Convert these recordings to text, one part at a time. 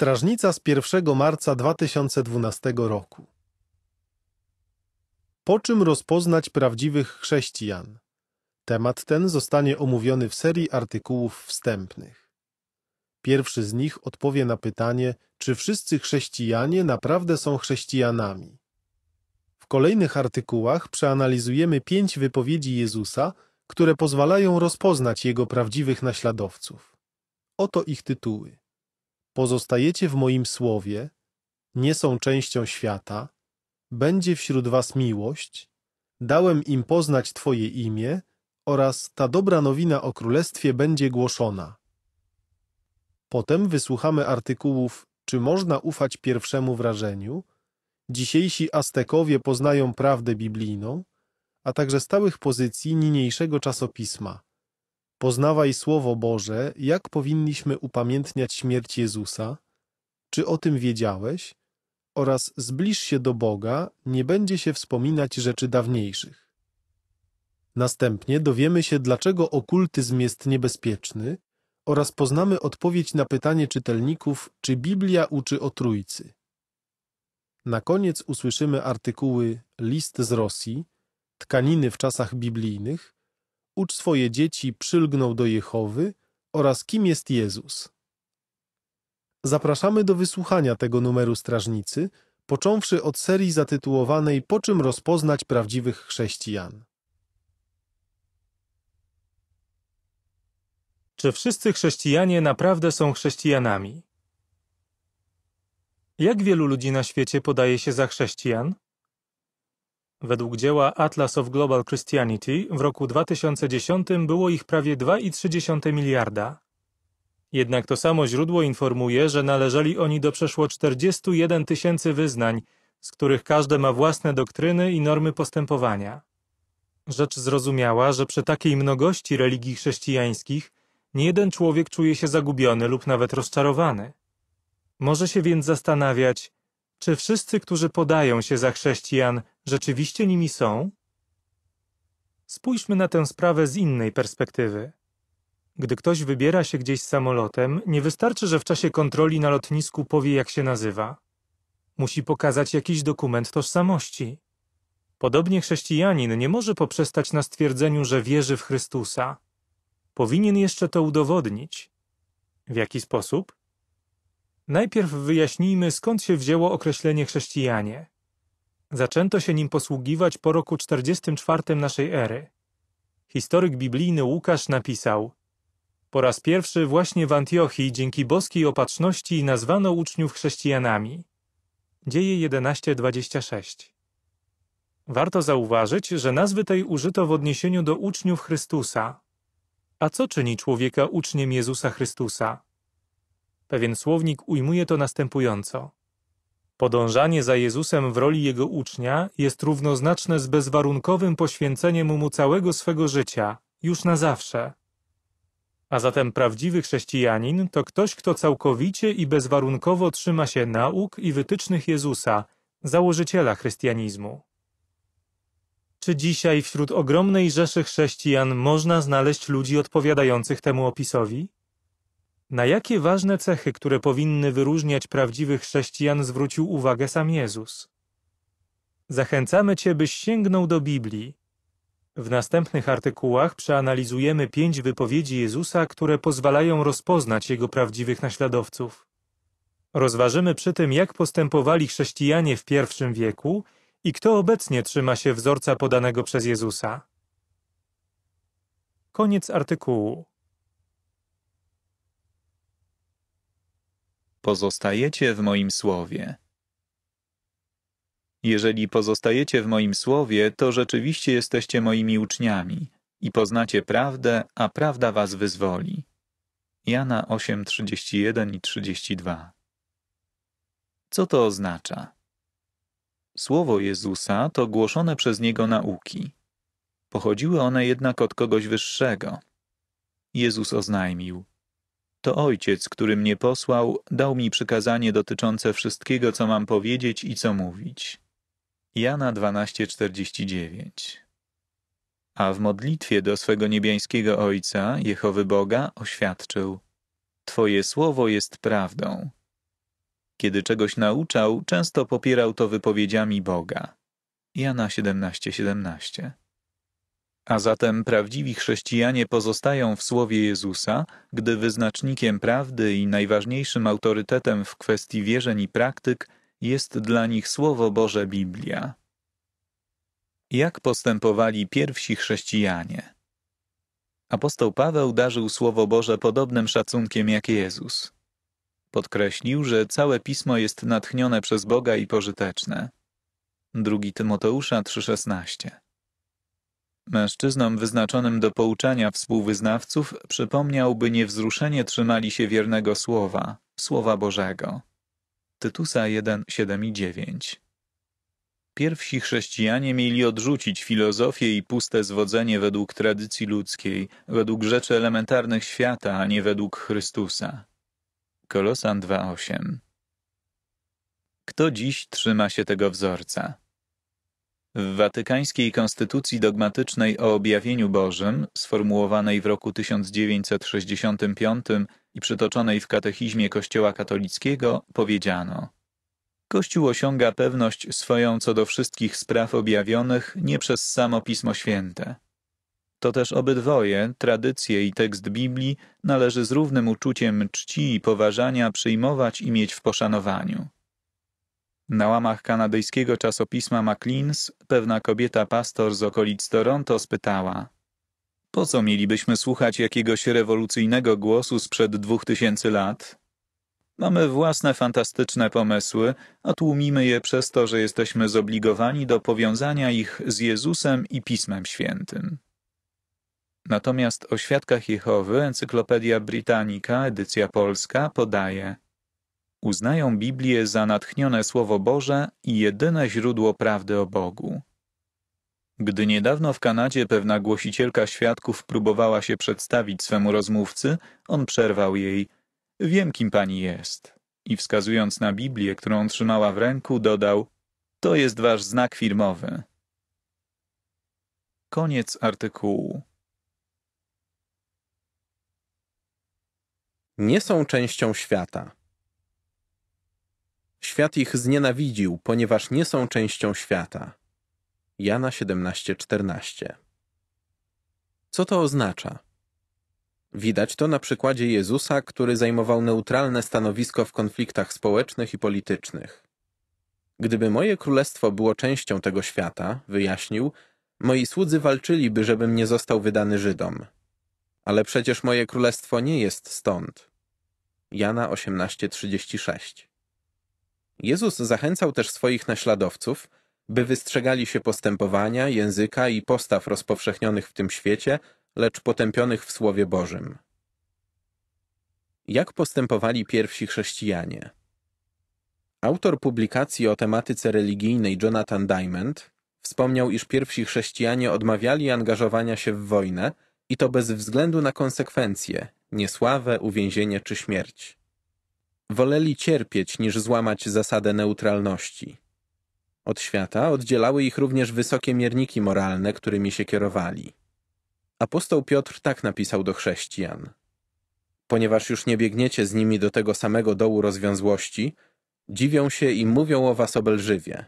Strażnica z 1 marca 2012 roku. Po czym rozpoznać prawdziwych chrześcijan? Temat ten zostanie omówiony w serii artykułów wstępnych. Pierwszy z nich odpowie na pytanie, czy wszyscy chrześcijanie naprawdę są chrześcijanami. W kolejnych artykułach przeanalizujemy pięć wypowiedzi Jezusa, które pozwalają rozpoznać Jego prawdziwych naśladowców. Oto ich tytuły pozostajecie w moim słowie, nie są częścią świata, będzie wśród was miłość, dałem im poznać Twoje imię oraz ta dobra nowina o Królestwie będzie głoszona. Potem wysłuchamy artykułów Czy można ufać pierwszemu wrażeniu? Dzisiejsi Aztekowie poznają prawdę biblijną, a także stałych pozycji niniejszego czasopisma – Poznawaj Słowo Boże, jak powinniśmy upamiętniać śmierć Jezusa, czy o tym wiedziałeś, oraz zbliż się do Boga, nie będzie się wspominać rzeczy dawniejszych. Następnie dowiemy się, dlaczego okultyzm jest niebezpieczny oraz poznamy odpowiedź na pytanie czytelników, czy Biblia uczy o Trójcy. Na koniec usłyszymy artykuły List z Rosji, Tkaniny w czasach biblijnych, ucz swoje dzieci przylgnął do Jehowy oraz kim jest Jezus. Zapraszamy do wysłuchania tego numeru Strażnicy, począwszy od serii zatytułowanej Po czym rozpoznać prawdziwych chrześcijan. Czy wszyscy chrześcijanie naprawdę są chrześcijanami? Jak wielu ludzi na świecie podaje się za chrześcijan? Według dzieła Atlas of Global Christianity w roku 2010 było ich prawie 2,3 miliarda. Jednak to samo źródło informuje, że należeli oni do przeszło 41 tysięcy wyznań, z których każde ma własne doktryny i normy postępowania. Rzecz zrozumiała, że przy takiej mnogości religii chrześcijańskich nie jeden człowiek czuje się zagubiony lub nawet rozczarowany. Może się więc zastanawiać, czy wszyscy, którzy podają się za chrześcijan, rzeczywiście nimi są? Spójrzmy na tę sprawę z innej perspektywy. Gdy ktoś wybiera się gdzieś samolotem, nie wystarczy, że w czasie kontroli na lotnisku powie, jak się nazywa. Musi pokazać jakiś dokument tożsamości. Podobnie chrześcijanin nie może poprzestać na stwierdzeniu, że wierzy w Chrystusa. Powinien jeszcze to udowodnić. W jaki sposób? Najpierw wyjaśnijmy, skąd się wzięło określenie chrześcijanie. Zaczęto się nim posługiwać po roku 44 naszej ery. Historyk biblijny Łukasz napisał: Po raz pierwszy właśnie w Antiochii dzięki boskiej opatrzności nazwano uczniów chrześcijanami. Dzieje 11:26. Warto zauważyć, że nazwy tej użyto w odniesieniu do uczniów Chrystusa. A co czyni człowieka uczniem Jezusa Chrystusa? Pewien słownik ujmuje to następująco. Podążanie za Jezusem w roli Jego ucznia jest równoznaczne z bezwarunkowym poświęceniem Mu całego swego życia, już na zawsze. A zatem prawdziwy chrześcijanin to ktoś, kto całkowicie i bezwarunkowo trzyma się nauk i wytycznych Jezusa, założyciela chrystianizmu. Czy dzisiaj wśród ogromnej rzeszy chrześcijan można znaleźć ludzi odpowiadających temu opisowi? Na jakie ważne cechy, które powinny wyróżniać prawdziwych chrześcijan, zwrócił uwagę sam Jezus? Zachęcamy Cię, byś sięgnął do Biblii. W następnych artykułach przeanalizujemy pięć wypowiedzi Jezusa, które pozwalają rozpoznać Jego prawdziwych naśladowców. Rozważymy przy tym, jak postępowali chrześcijanie w pierwszym wieku i kto obecnie trzyma się wzorca podanego przez Jezusa. Koniec artykułu. Pozostajecie w moim słowie. Jeżeli pozostajecie w moim słowie, to rzeczywiście jesteście moimi uczniami i poznacie prawdę, a prawda was wyzwoli. Jana 8:31 i 32. Co to oznacza? Słowo Jezusa to głoszone przez Niego nauki. Pochodziły one jednak od kogoś wyższego. Jezus oznajmił – to Ojciec, który mnie posłał, dał mi przykazanie dotyczące wszystkiego, co mam powiedzieć i co mówić. Jana 12:49. A w modlitwie do swego niebiańskiego Ojca, Jehowy Boga, oświadczył: Twoje słowo jest prawdą. Kiedy czegoś nauczał, często popierał to wypowiedziami Boga. Jana 17:17. 17. A zatem prawdziwi chrześcijanie pozostają w słowie Jezusa, gdy wyznacznikiem prawdy i najważniejszym autorytetem w kwestii wierzeń i praktyk jest dla nich Słowo Boże Biblia. Jak postępowali pierwsi chrześcijanie? Apostoł Paweł darzył Słowo Boże podobnym szacunkiem jak Jezus. Podkreślił, że całe pismo jest natchnione przez Boga i pożyteczne. 2 Tymoteusza 3,16 Mężczyznom wyznaczonym do pouczania współwyznawców przypomniałby niewzruszenie trzymali się wiernego słowa, słowa Bożego. Tytusa 1, 7 i 9 Pierwsi chrześcijanie mieli odrzucić filozofię i puste zwodzenie według tradycji ludzkiej, według rzeczy elementarnych świata, a nie według Chrystusa. Kolosan 2:8 Kto dziś trzyma się tego wzorca? W watykańskiej konstytucji dogmatycznej o objawieniu Bożym, sformułowanej w roku 1965 i przytoczonej w katechizmie Kościoła katolickiego, powiedziano Kościół osiąga pewność swoją co do wszystkich spraw objawionych nie przez samo Pismo Święte. To też obydwoje, tradycje i tekst Biblii, należy z równym uczuciem czci i poważania przyjmować i mieć w poszanowaniu. Na łamach kanadyjskiego czasopisma Macleans pewna kobieta pastor z okolic Toronto spytała Po co mielibyśmy słuchać jakiegoś rewolucyjnego głosu sprzed dwóch tysięcy lat? Mamy własne fantastyczne pomysły, a tłumimy je przez to, że jesteśmy zobligowani do powiązania ich z Jezusem i Pismem Świętym. Natomiast o świadkach Jehowy Encyklopedia Britannica, edycja polska, podaje – uznają Biblię za natchnione Słowo Boże i jedyne źródło prawdy o Bogu. Gdy niedawno w Kanadzie pewna głosicielka świadków próbowała się przedstawić swemu rozmówcy, on przerwał jej: Wiem, kim pani jest. I wskazując na Biblię, którą trzymała w ręku, dodał: To jest wasz znak firmowy. Koniec artykułu. Nie są częścią świata. Świat ich znienawidził, ponieważ nie są częścią świata. Jana 17:14. Co to oznacza? Widać to na przykładzie Jezusa, który zajmował neutralne stanowisko w konfliktach społecznych i politycznych. Gdyby moje królestwo było częścią tego świata, wyjaśnił, moi słudzy walczyliby, żebym nie został wydany Żydom. Ale przecież moje królestwo nie jest stąd. Jana 18:36 Jezus zachęcał też swoich naśladowców, by wystrzegali się postępowania, języka i postaw rozpowszechnionych w tym świecie, lecz potępionych w Słowie Bożym. Jak postępowali pierwsi chrześcijanie? Autor publikacji o tematyce religijnej Jonathan Diamond wspomniał, iż pierwsi chrześcijanie odmawiali angażowania się w wojnę i to bez względu na konsekwencje, niesławę, uwięzienie czy śmierć. Woleli cierpieć niż złamać zasadę neutralności. Od świata oddzielały ich również wysokie mierniki moralne, którymi się kierowali. Apostoł Piotr tak napisał do chrześcijan. Ponieważ już nie biegniecie z nimi do tego samego dołu rozwiązłości, dziwią się i mówią o was obelżywie.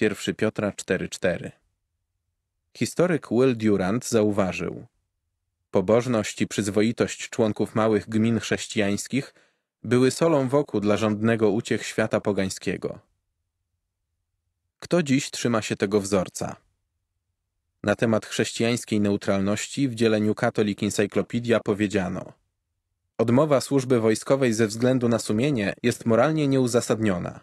1 Piotra 4,4 Historyk Will Durant zauważył Pobożność i przyzwoitość członków małych gmin chrześcijańskich – były solą wokół dla żądnego uciech świata pogańskiego. Kto dziś trzyma się tego wzorca? Na temat chrześcijańskiej neutralności w dzieleniu Catholic Encyclopedia powiedziano Odmowa służby wojskowej ze względu na sumienie jest moralnie nieuzasadniona.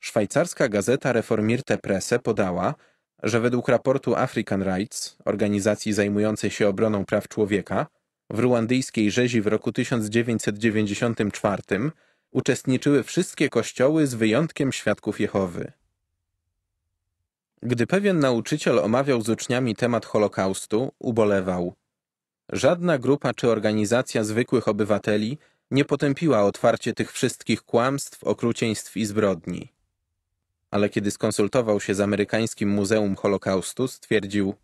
Szwajcarska gazeta Reformirte Presse podała, że według raportu African Rights, organizacji zajmującej się obroną praw człowieka, w ruandyjskiej rzezi w roku 1994 uczestniczyły wszystkie kościoły z wyjątkiem świadków Jehowy. Gdy pewien nauczyciel omawiał z uczniami temat Holokaustu, ubolewał. Żadna grupa czy organizacja zwykłych obywateli nie potępiła otwarcie tych wszystkich kłamstw, okrucieństw i zbrodni. Ale kiedy skonsultował się z amerykańskim Muzeum Holokaustu, stwierdził: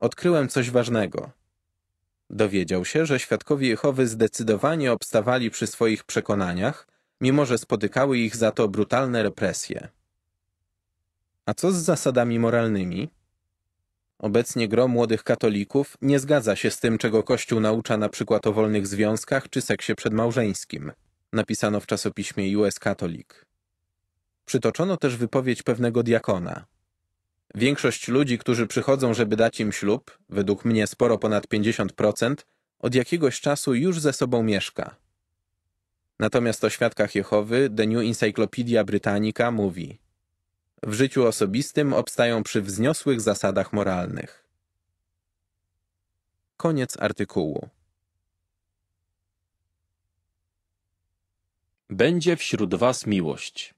Odkryłem coś ważnego. Dowiedział się, że świadkowie Jehowy zdecydowanie obstawali przy swoich przekonaniach, mimo że spotykały ich za to brutalne represje. A co z zasadami moralnymi? Obecnie gro młodych katolików nie zgadza się z tym, czego Kościół naucza na przykład o wolnych związkach czy seksie przedmałżeńskim, napisano w czasopiśmie US Catholic. Przytoczono też wypowiedź pewnego diakona, Większość ludzi, którzy przychodzą, żeby dać im ślub, według mnie sporo ponad 50%, od jakiegoś czasu już ze sobą mieszka. Natomiast o świadkach Jehowy The New Encyclopedia Britannica mówi W życiu osobistym obstają przy wzniosłych zasadach moralnych. Koniec artykułu. Będzie wśród was miłość.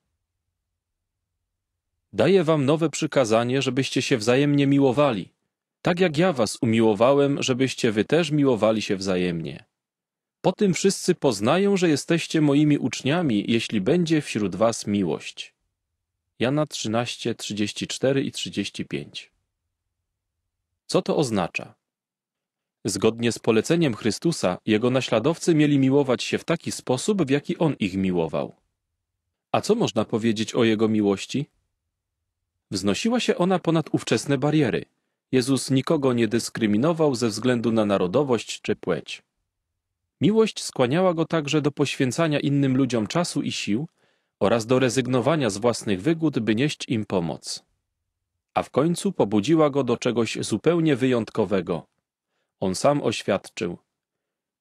Daję wam nowe przykazanie, żebyście się wzajemnie miłowali, tak jak ja was umiłowałem, żebyście wy też miłowali się wzajemnie. Po tym wszyscy poznają, że jesteście moimi uczniami, jeśli będzie wśród was miłość. Jana 13, 34 i 35 Co to oznacza? Zgodnie z poleceniem Chrystusa, jego naśladowcy mieli miłować się w taki sposób, w jaki on ich miłował. A co można powiedzieć o jego miłości? Wznosiła się ona ponad ówczesne bariery. Jezus nikogo nie dyskryminował ze względu na narodowość czy płeć. Miłość skłaniała go także do poświęcania innym ludziom czasu i sił oraz do rezygnowania z własnych wygód, by nieść im pomoc. A w końcu pobudziła go do czegoś zupełnie wyjątkowego. On sam oświadczył: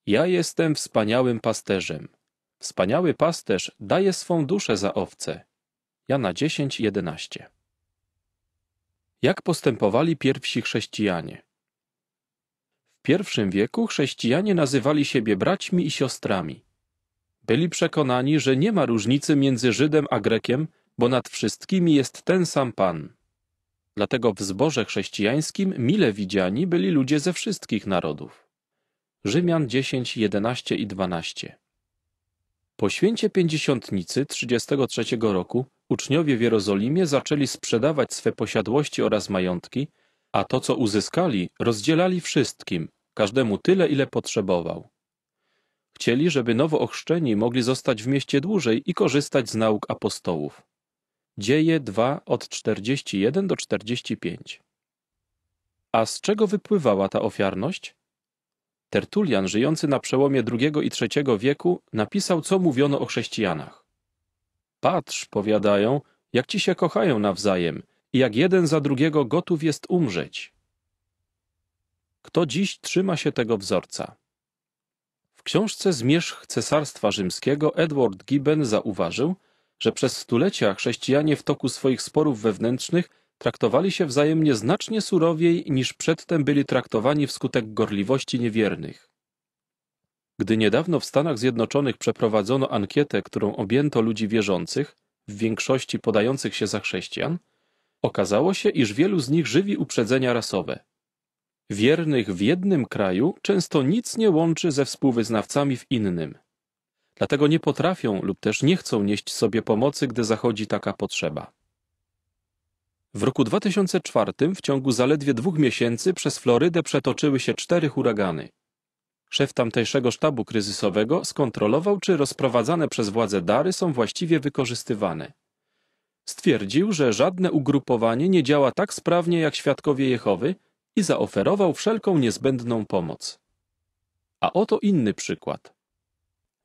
Ja jestem wspaniałym pasterzem. Wspaniały pasterz daje swą duszę za owce. Jana jedenaście.” Jak postępowali pierwsi chrześcijanie? W pierwszym wieku chrześcijanie nazywali siebie braćmi i siostrami. Byli przekonani, że nie ma różnicy między Żydem a Grekiem, bo nad wszystkimi jest ten sam Pan. Dlatego w zborze chrześcijańskim mile widziani byli ludzie ze wszystkich narodów. Rzymian 10, 11 i 12 po święcie Pięćdziesiątnicy 33 roku uczniowie w Jerozolimie zaczęli sprzedawać swe posiadłości oraz majątki, a to, co uzyskali, rozdzielali wszystkim, każdemu tyle, ile potrzebował. Chcieli, żeby nowo ochrzczeni mogli zostać w mieście dłużej i korzystać z nauk apostołów. Dzieje 2 od 41 do 45. A z czego wypływała ta ofiarność? Tertulian, żyjący na przełomie II i III wieku, napisał, co mówiono o chrześcijanach. Patrz, powiadają, jak ci się kochają nawzajem i jak jeden za drugiego gotów jest umrzeć. Kto dziś trzyma się tego wzorca? W książce Zmierzch Cesarstwa Rzymskiego Edward Gibbon zauważył, że przez stulecia chrześcijanie w toku swoich sporów wewnętrznych traktowali się wzajemnie znacznie surowiej niż przedtem byli traktowani wskutek gorliwości niewiernych. Gdy niedawno w Stanach Zjednoczonych przeprowadzono ankietę, którą objęto ludzi wierzących, w większości podających się za chrześcijan, okazało się, iż wielu z nich żywi uprzedzenia rasowe. Wiernych w jednym kraju często nic nie łączy ze współwyznawcami w innym. Dlatego nie potrafią lub też nie chcą nieść sobie pomocy, gdy zachodzi taka potrzeba. W roku 2004 w ciągu zaledwie dwóch miesięcy przez Florydę przetoczyły się cztery huragany. Szef tamtejszego sztabu kryzysowego skontrolował, czy rozprowadzane przez władze dary są właściwie wykorzystywane. Stwierdził, że żadne ugrupowanie nie działa tak sprawnie jak świadkowie Jehowy i zaoferował wszelką niezbędną pomoc. A oto inny przykład.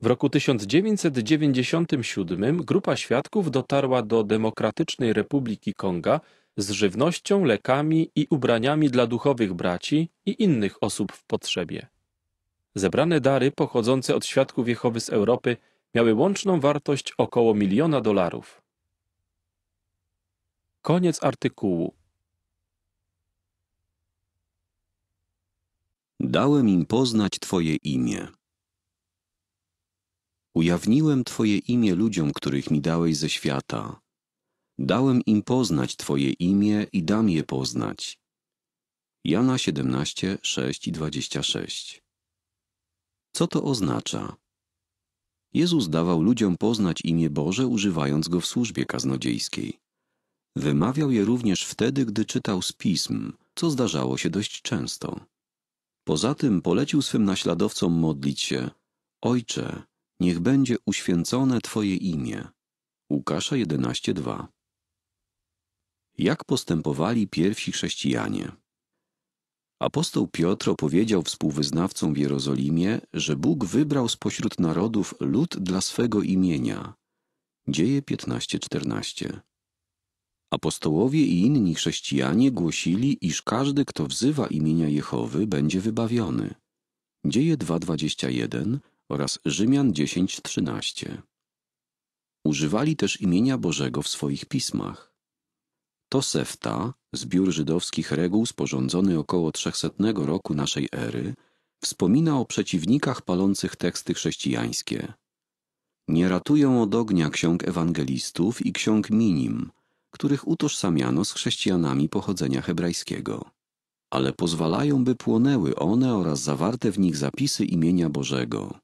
W roku 1997 grupa świadków dotarła do Demokratycznej Republiki Konga z żywnością, lekami i ubraniami dla duchowych braci i innych osób w potrzebie. Zebrane dary pochodzące od świadków Jehowy z Europy miały łączną wartość około miliona dolarów. Koniec artykułu. Dałem im poznać Twoje imię. Ujawniłem Twoje imię ludziom, których mi dałeś ze świata. Dałem im poznać Twoje imię i dam je poznać. Jana 17, 6 i 26 Co to oznacza? Jezus dawał ludziom poznać imię Boże, używając go w służbie kaznodziejskiej. Wymawiał je również wtedy, gdy czytał z pism, co zdarzało się dość często. Poza tym polecił swym naśladowcom modlić się: Ojcze, Niech będzie uświęcone Twoje imię. Łukasza 11:2. Jak postępowali pierwsi chrześcijanie? Apostoł Piotr opowiedział współwyznawcom w Jerozolimie, że Bóg wybrał spośród narodów lud dla swego imienia. Dzieje 15:14. Apostołowie i inni chrześcijanie głosili, iż każdy, kto wzywa imienia Jehowy, będzie wybawiony. Dzieje 2:21 oraz Rzymian 10:13. Używali też imienia Bożego w swoich pismach. Tosefta, zbiór żydowskich reguł sporządzony około 300 roku naszej ery, wspomina o przeciwnikach palących teksty chrześcijańskie. Nie ratują od ognia ksiąg ewangelistów i ksiąg minim, których utożsamiano z chrześcijanami pochodzenia hebrajskiego, ale pozwalają, by płonęły one oraz zawarte w nich zapisy imienia Bożego.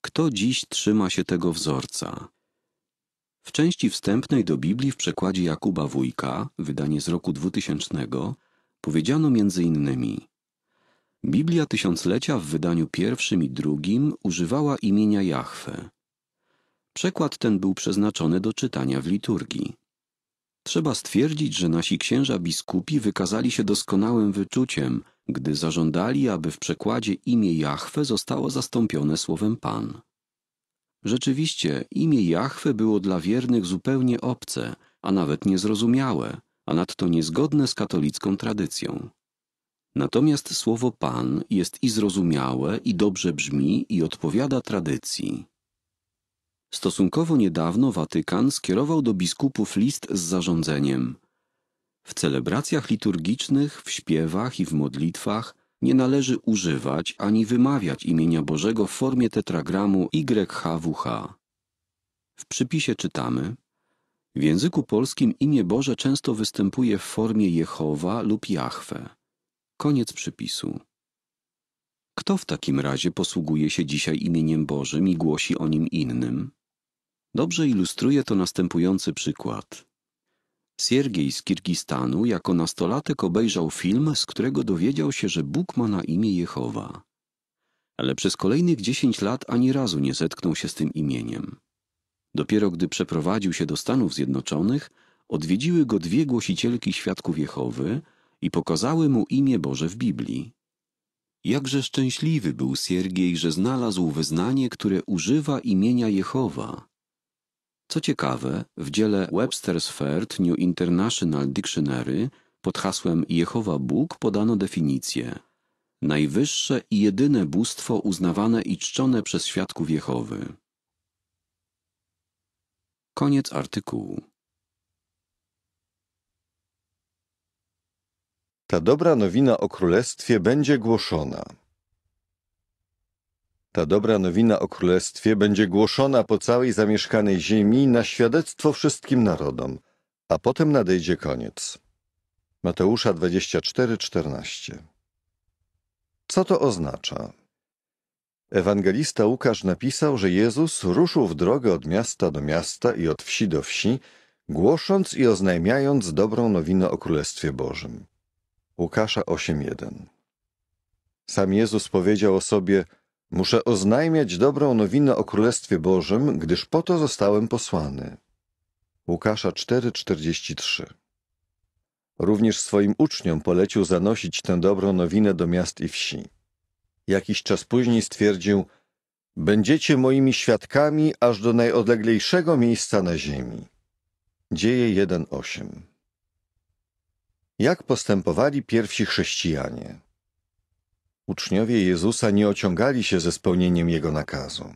Kto dziś trzyma się tego wzorca? W części wstępnej do Biblii w przekładzie Jakuba Wójka, wydanie z roku 2000, powiedziano między innymi Biblia Tysiąclecia w wydaniu pierwszym i drugim używała imienia Jahwe. Przekład ten był przeznaczony do czytania w liturgii. Trzeba stwierdzić, że nasi księża biskupi wykazali się doskonałym wyczuciem – gdy zażądali, aby w przekładzie imię Jahwe zostało zastąpione słowem Pan. Rzeczywiście, imię Jahwe było dla wiernych zupełnie obce, a nawet niezrozumiałe, a nadto niezgodne z katolicką tradycją. Natomiast słowo Pan jest i zrozumiałe, i dobrze brzmi, i odpowiada tradycji. Stosunkowo niedawno Watykan skierował do biskupów list z zarządzeniem – w celebracjach liturgicznych, w śpiewach i w modlitwach nie należy używać ani wymawiać imienia Bożego w formie tetragramu YHWH. W przypisie czytamy W języku polskim imię Boże często występuje w formie Jehowa lub Jahwe. Koniec przypisu. Kto w takim razie posługuje się dzisiaj imieniem Bożym i głosi o nim innym? Dobrze ilustruje to następujący przykład – Siergiej z Kirgistanu jako nastolatek obejrzał film, z którego dowiedział się, że Bóg ma na imię Jehowa. Ale przez kolejnych dziesięć lat ani razu nie zetknął się z tym imieniem. Dopiero gdy przeprowadził się do Stanów Zjednoczonych, odwiedziły go dwie głosicielki świadków Jehowy i pokazały mu imię Boże w Biblii. Jakże szczęśliwy był Siergiej, że znalazł wyznanie, które używa imienia Jehowa co ciekawe, w dziele Webster's Third New International Dictionary pod hasłem Jehowa Bóg podano definicję najwyższe i jedyne bóstwo uznawane i czczone przez świadków Jehowy. Koniec artykułu. Ta dobra nowina o królestwie będzie głoszona. Ta dobra nowina o królestwie będzie głoszona po całej zamieszkanej ziemi na świadectwo wszystkim narodom, a potem nadejdzie koniec. Mateusza 24:14. Co to oznacza? Ewangelista Łukasz napisał, że Jezus ruszył w drogę od miasta do miasta i od wsi do wsi, głosząc i oznajmiając dobrą nowinę o Królestwie Bożym. Łukasza 8:1. Sam Jezus powiedział o sobie: Muszę oznajmiać dobrą nowinę o Królestwie Bożym, gdyż po to zostałem posłany. Łukasza 4:43. Również swoim uczniom polecił zanosić tę dobrą nowinę do miast i wsi. Jakiś czas później stwierdził: Będziecie moimi świadkami aż do najodleglejszego miejsca na ziemi. Dzieje 1:8. Jak postępowali pierwsi chrześcijanie? Uczniowie Jezusa nie ociągali się ze spełnieniem Jego nakazu.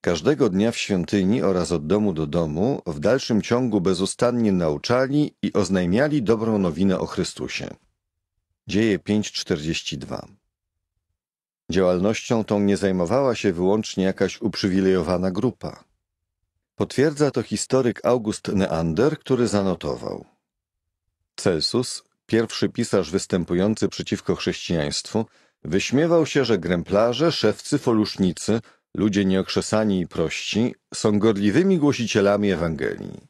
Każdego dnia w świątyni oraz od domu do domu w dalszym ciągu bezustannie nauczali i oznajmiali dobrą nowinę o Chrystusie. Dzieje 5:42. Działalnością tą nie zajmowała się wyłącznie jakaś uprzywilejowana grupa. Potwierdza to historyk August Neander, który zanotował. Celsus, pierwszy pisarz występujący przeciwko chrześcijaństwu, Wyśmiewał się, że gręplarze, szewcy, folusznicy, ludzie nieokrzesani i prości, są gorliwymi głosicielami Ewangelii.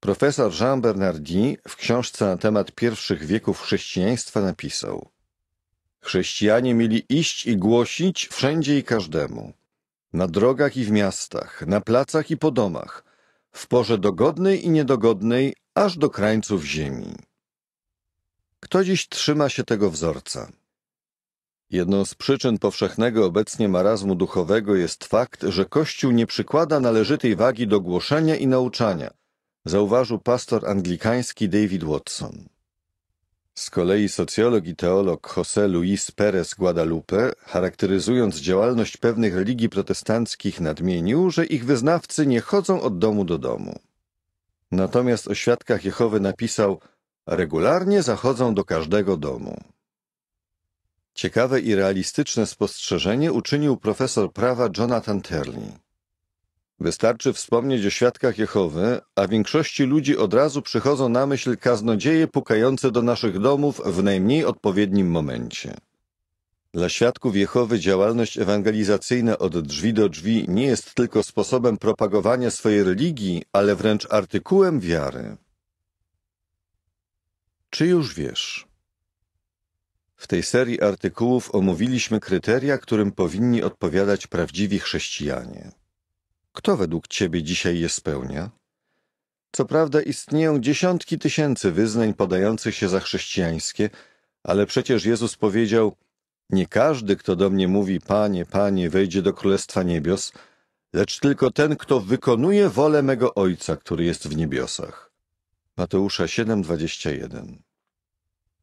Profesor Jean Bernardi w książce na temat pierwszych wieków chrześcijaństwa napisał Chrześcijanie mieli iść i głosić wszędzie i każdemu. Na drogach i w miastach, na placach i po domach, w porze dogodnej i niedogodnej, aż do krańców ziemi. Kto dziś trzyma się tego wzorca? Jedną z przyczyn powszechnego obecnie marazmu duchowego jest fakt, że Kościół nie przykłada należytej wagi do głoszenia i nauczania, zauważył pastor anglikański David Watson. Z kolei socjolog i teolog José Luis Pérez Guadalupe, charakteryzując działalność pewnych religii protestanckich, nadmienił, że ich wyznawcy nie chodzą od domu do domu. Natomiast o świadkach Jehowy napisał: Regularnie zachodzą do każdego domu. Ciekawe i realistyczne spostrzeżenie uczynił profesor prawa Jonathan Turley. Wystarczy wspomnieć o świadkach Jehowy, a większości ludzi od razu przychodzą na myśl kaznodzieje pukające do naszych domów w najmniej odpowiednim momencie. Dla świadków Jehowy działalność ewangelizacyjna od drzwi do drzwi nie jest tylko sposobem propagowania swojej religii, ale wręcz artykułem wiary. Czy już wiesz? W tej serii artykułów omówiliśmy kryteria, którym powinni odpowiadać prawdziwi chrześcijanie. Kto według Ciebie dzisiaj je spełnia? Co prawda istnieją dziesiątki tysięcy wyznań podających się za chrześcijańskie, ale przecież Jezus powiedział: Nie każdy, kto do mnie mówi, Panie, Panie, wejdzie do Królestwa Niebios, lecz tylko ten, kto wykonuje wolę mego Ojca, który jest w niebiosach. Mateusza 7:21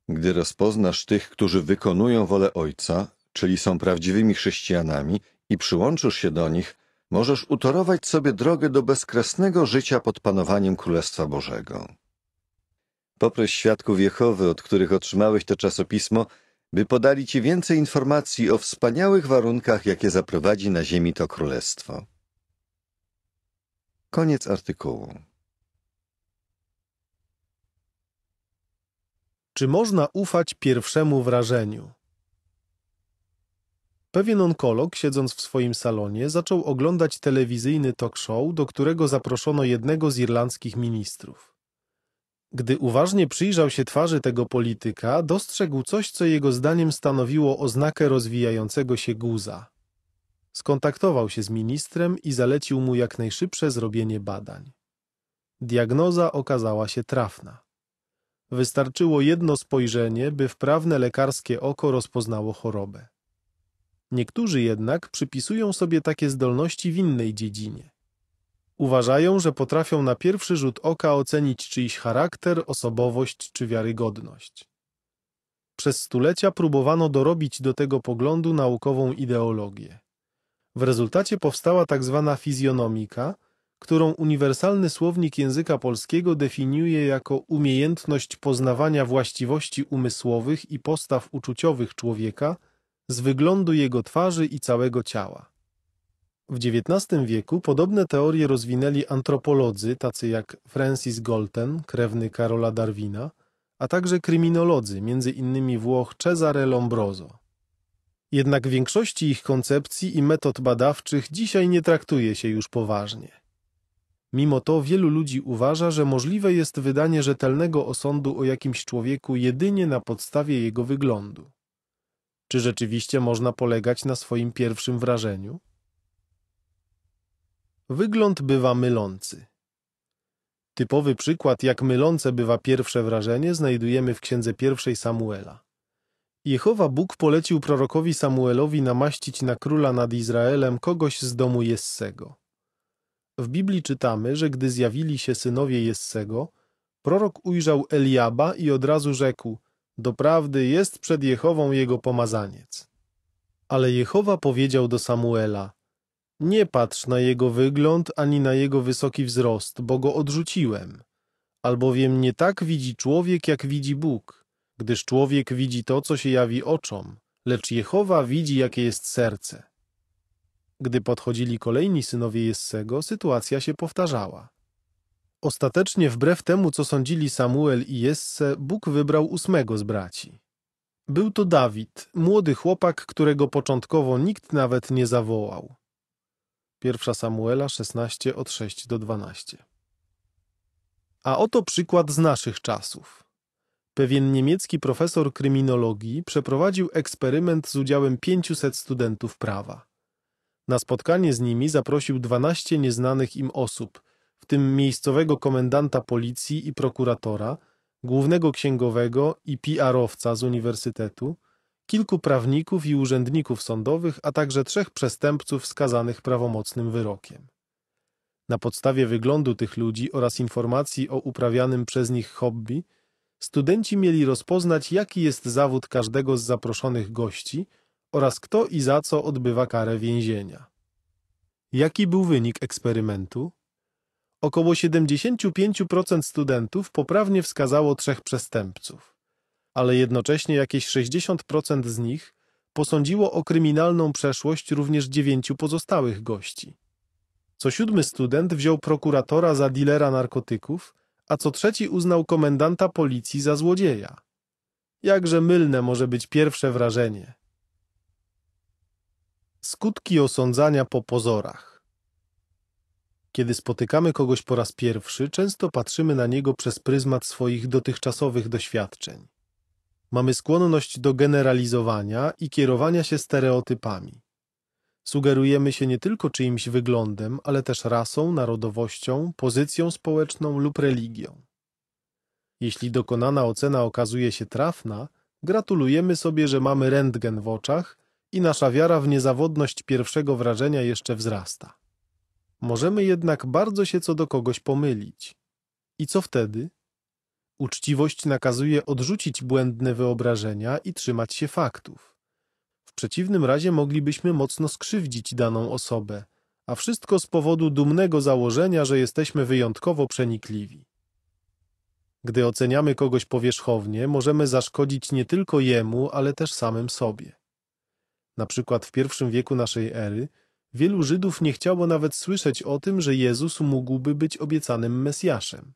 gdy rozpoznasz tych, którzy wykonują wolę Ojca, czyli są prawdziwymi chrześcijanami, i przyłączysz się do nich, możesz utorować sobie drogę do bezkresnego życia pod panowaniem Królestwa Bożego. Poproś świadków Jehowy, od których otrzymałeś to czasopismo, by podali ci więcej informacji o wspaniałych warunkach, jakie zaprowadzi na ziemi to królestwo. Koniec artykułu. Czy można ufać pierwszemu wrażeniu? Pewien onkolog, siedząc w swoim salonie, zaczął oglądać telewizyjny talk show, do którego zaproszono jednego z irlandzkich ministrów. Gdy uważnie przyjrzał się twarzy tego polityka, dostrzegł coś, co jego zdaniem stanowiło oznakę rozwijającego się guza. Skontaktował się z ministrem i zalecił mu jak najszybsze zrobienie badań. Diagnoza okazała się trafna. Wystarczyło jedno spojrzenie, by wprawne lekarskie oko rozpoznało chorobę. Niektórzy jednak przypisują sobie takie zdolności w innej dziedzinie. Uważają, że potrafią na pierwszy rzut oka ocenić czyjś charakter, osobowość czy wiarygodność. Przez stulecia próbowano dorobić do tego poglądu naukową ideologię. W rezultacie powstała tzw. Tak fizjonomika – którą uniwersalny słownik języka polskiego definiuje jako umiejętność poznawania właściwości umysłowych i postaw uczuciowych człowieka z wyglądu jego twarzy i całego ciała. W XIX wieku podobne teorie rozwinęli antropolodzy tacy jak Francis Galton, krewny Karola Darwina, a także kryminolodzy, m.in. Włoch Cesare Lombroso. Jednak większości ich koncepcji i metod badawczych dzisiaj nie traktuje się już poważnie. Mimo to wielu ludzi uważa, że możliwe jest wydanie rzetelnego osądu o jakimś człowieku jedynie na podstawie jego wyglądu. Czy rzeczywiście można polegać na swoim pierwszym wrażeniu? Wygląd bywa mylący. Typowy przykład, jak mylące bywa pierwsze wrażenie, znajdujemy w księdze pierwszej Samuela. Jehowa Bóg polecił prorokowi Samuelowi namaścić na króla nad Izraelem kogoś z domu Jessego. W Biblii czytamy, że gdy zjawili się synowie Jessego, prorok ujrzał Eliaba i od razu rzekł, doprawdy jest przed Jehową jego pomazaniec. Ale Jehowa powiedział do Samuela, nie patrz na jego wygląd ani na jego wysoki wzrost, bo go odrzuciłem. Albowiem nie tak widzi człowiek, jak widzi Bóg, gdyż człowiek widzi to, co się jawi oczom, lecz Jehowa widzi, jakie jest serce. Gdy podchodzili kolejni synowie Jessego, sytuacja się powtarzała. Ostatecznie, wbrew temu, co sądzili Samuel i Jesse, Bóg wybrał ósmego z braci. Był to Dawid, młody chłopak, którego początkowo nikt nawet nie zawołał. 1 Samuela 16 od 6 do 12. A oto przykład z naszych czasów. Pewien niemiecki profesor kryminologii przeprowadził eksperyment z udziałem 500 studentów prawa. Na spotkanie z nimi zaprosił 12 nieznanych im osób, w tym miejscowego komendanta policji i prokuratora, głównego księgowego i PR-owca z uniwersytetu, kilku prawników i urzędników sądowych, a także trzech przestępców skazanych prawomocnym wyrokiem. Na podstawie wyglądu tych ludzi oraz informacji o uprawianym przez nich hobby, studenci mieli rozpoznać, jaki jest zawód każdego z zaproszonych gości – oraz kto i za co odbywa karę więzienia. Jaki był wynik eksperymentu? Około 75% studentów poprawnie wskazało trzech przestępców, ale jednocześnie jakieś 60% z nich posądziło o kryminalną przeszłość również dziewięciu pozostałych gości. Co siódmy student wziął prokuratora za dilera narkotyków, a co trzeci uznał komendanta policji za złodzieja. Jakże mylne może być pierwsze wrażenie. Skutki osądzania po pozorach. Kiedy spotykamy kogoś po raz pierwszy, często patrzymy na niego przez pryzmat swoich dotychczasowych doświadczeń. Mamy skłonność do generalizowania i kierowania się stereotypami. Sugerujemy się nie tylko czyimś wyglądem, ale też rasą, narodowością, pozycją społeczną lub religią. Jeśli dokonana ocena okazuje się trafna, gratulujemy sobie, że mamy rentgen w oczach – i nasza wiara w niezawodność pierwszego wrażenia jeszcze wzrasta. Możemy jednak bardzo się co do kogoś pomylić. I co wtedy? Uczciwość nakazuje odrzucić błędne wyobrażenia i trzymać się faktów. W przeciwnym razie moglibyśmy mocno skrzywdzić daną osobę, a wszystko z powodu dumnego założenia, że jesteśmy wyjątkowo przenikliwi. Gdy oceniamy kogoś powierzchownie, możemy zaszkodzić nie tylko jemu, ale też samym sobie. Na przykład w pierwszym wieku naszej ery wielu Żydów nie chciało nawet słyszeć o tym, że Jezus mógłby być obiecanym Mesjaszem.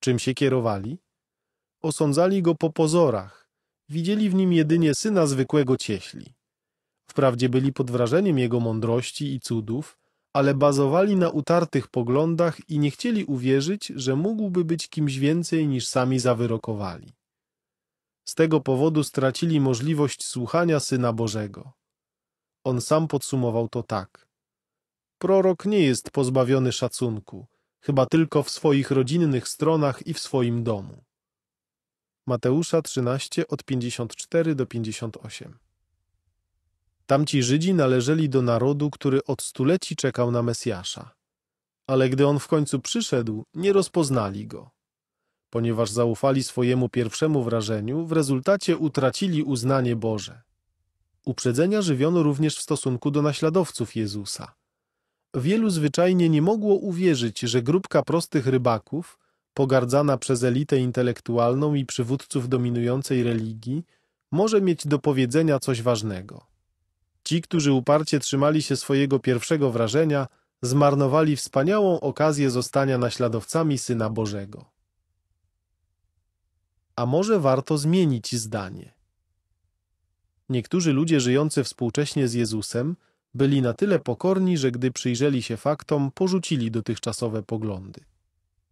Czym się kierowali? Osądzali go po pozorach. Widzieli w nim jedynie syna zwykłego cieśli. Wprawdzie byli pod wrażeniem jego mądrości i cudów, ale bazowali na utartych poglądach i nie chcieli uwierzyć, że mógłby być kimś więcej niż sami zawyrokowali. Z tego powodu stracili możliwość słuchania Syna Bożego. On sam podsumował to tak. Prorok nie jest pozbawiony szacunku, chyba tylko w swoich rodzinnych stronach i w swoim domu. Mateusza 13 od 54 do 58 Tamci Żydzi należeli do narodu, który od stuleci czekał na Mesjasza. Ale gdy on w końcu przyszedł, nie rozpoznali go. Ponieważ zaufali swojemu pierwszemu wrażeniu, w rezultacie utracili uznanie Boże. Uprzedzenia żywiono również w stosunku do naśladowców Jezusa. Wielu zwyczajnie nie mogło uwierzyć, że grupka prostych rybaków, pogardzana przez elitę intelektualną i przywódców dominującej religii, może mieć do powiedzenia coś ważnego. Ci, którzy uparcie trzymali się swojego pierwszego wrażenia, zmarnowali wspaniałą okazję zostania naśladowcami Syna Bożego. A może warto zmienić zdanie? Niektórzy ludzie żyjący współcześnie z Jezusem byli na tyle pokorni, że gdy przyjrzeli się faktom, porzucili dotychczasowe poglądy.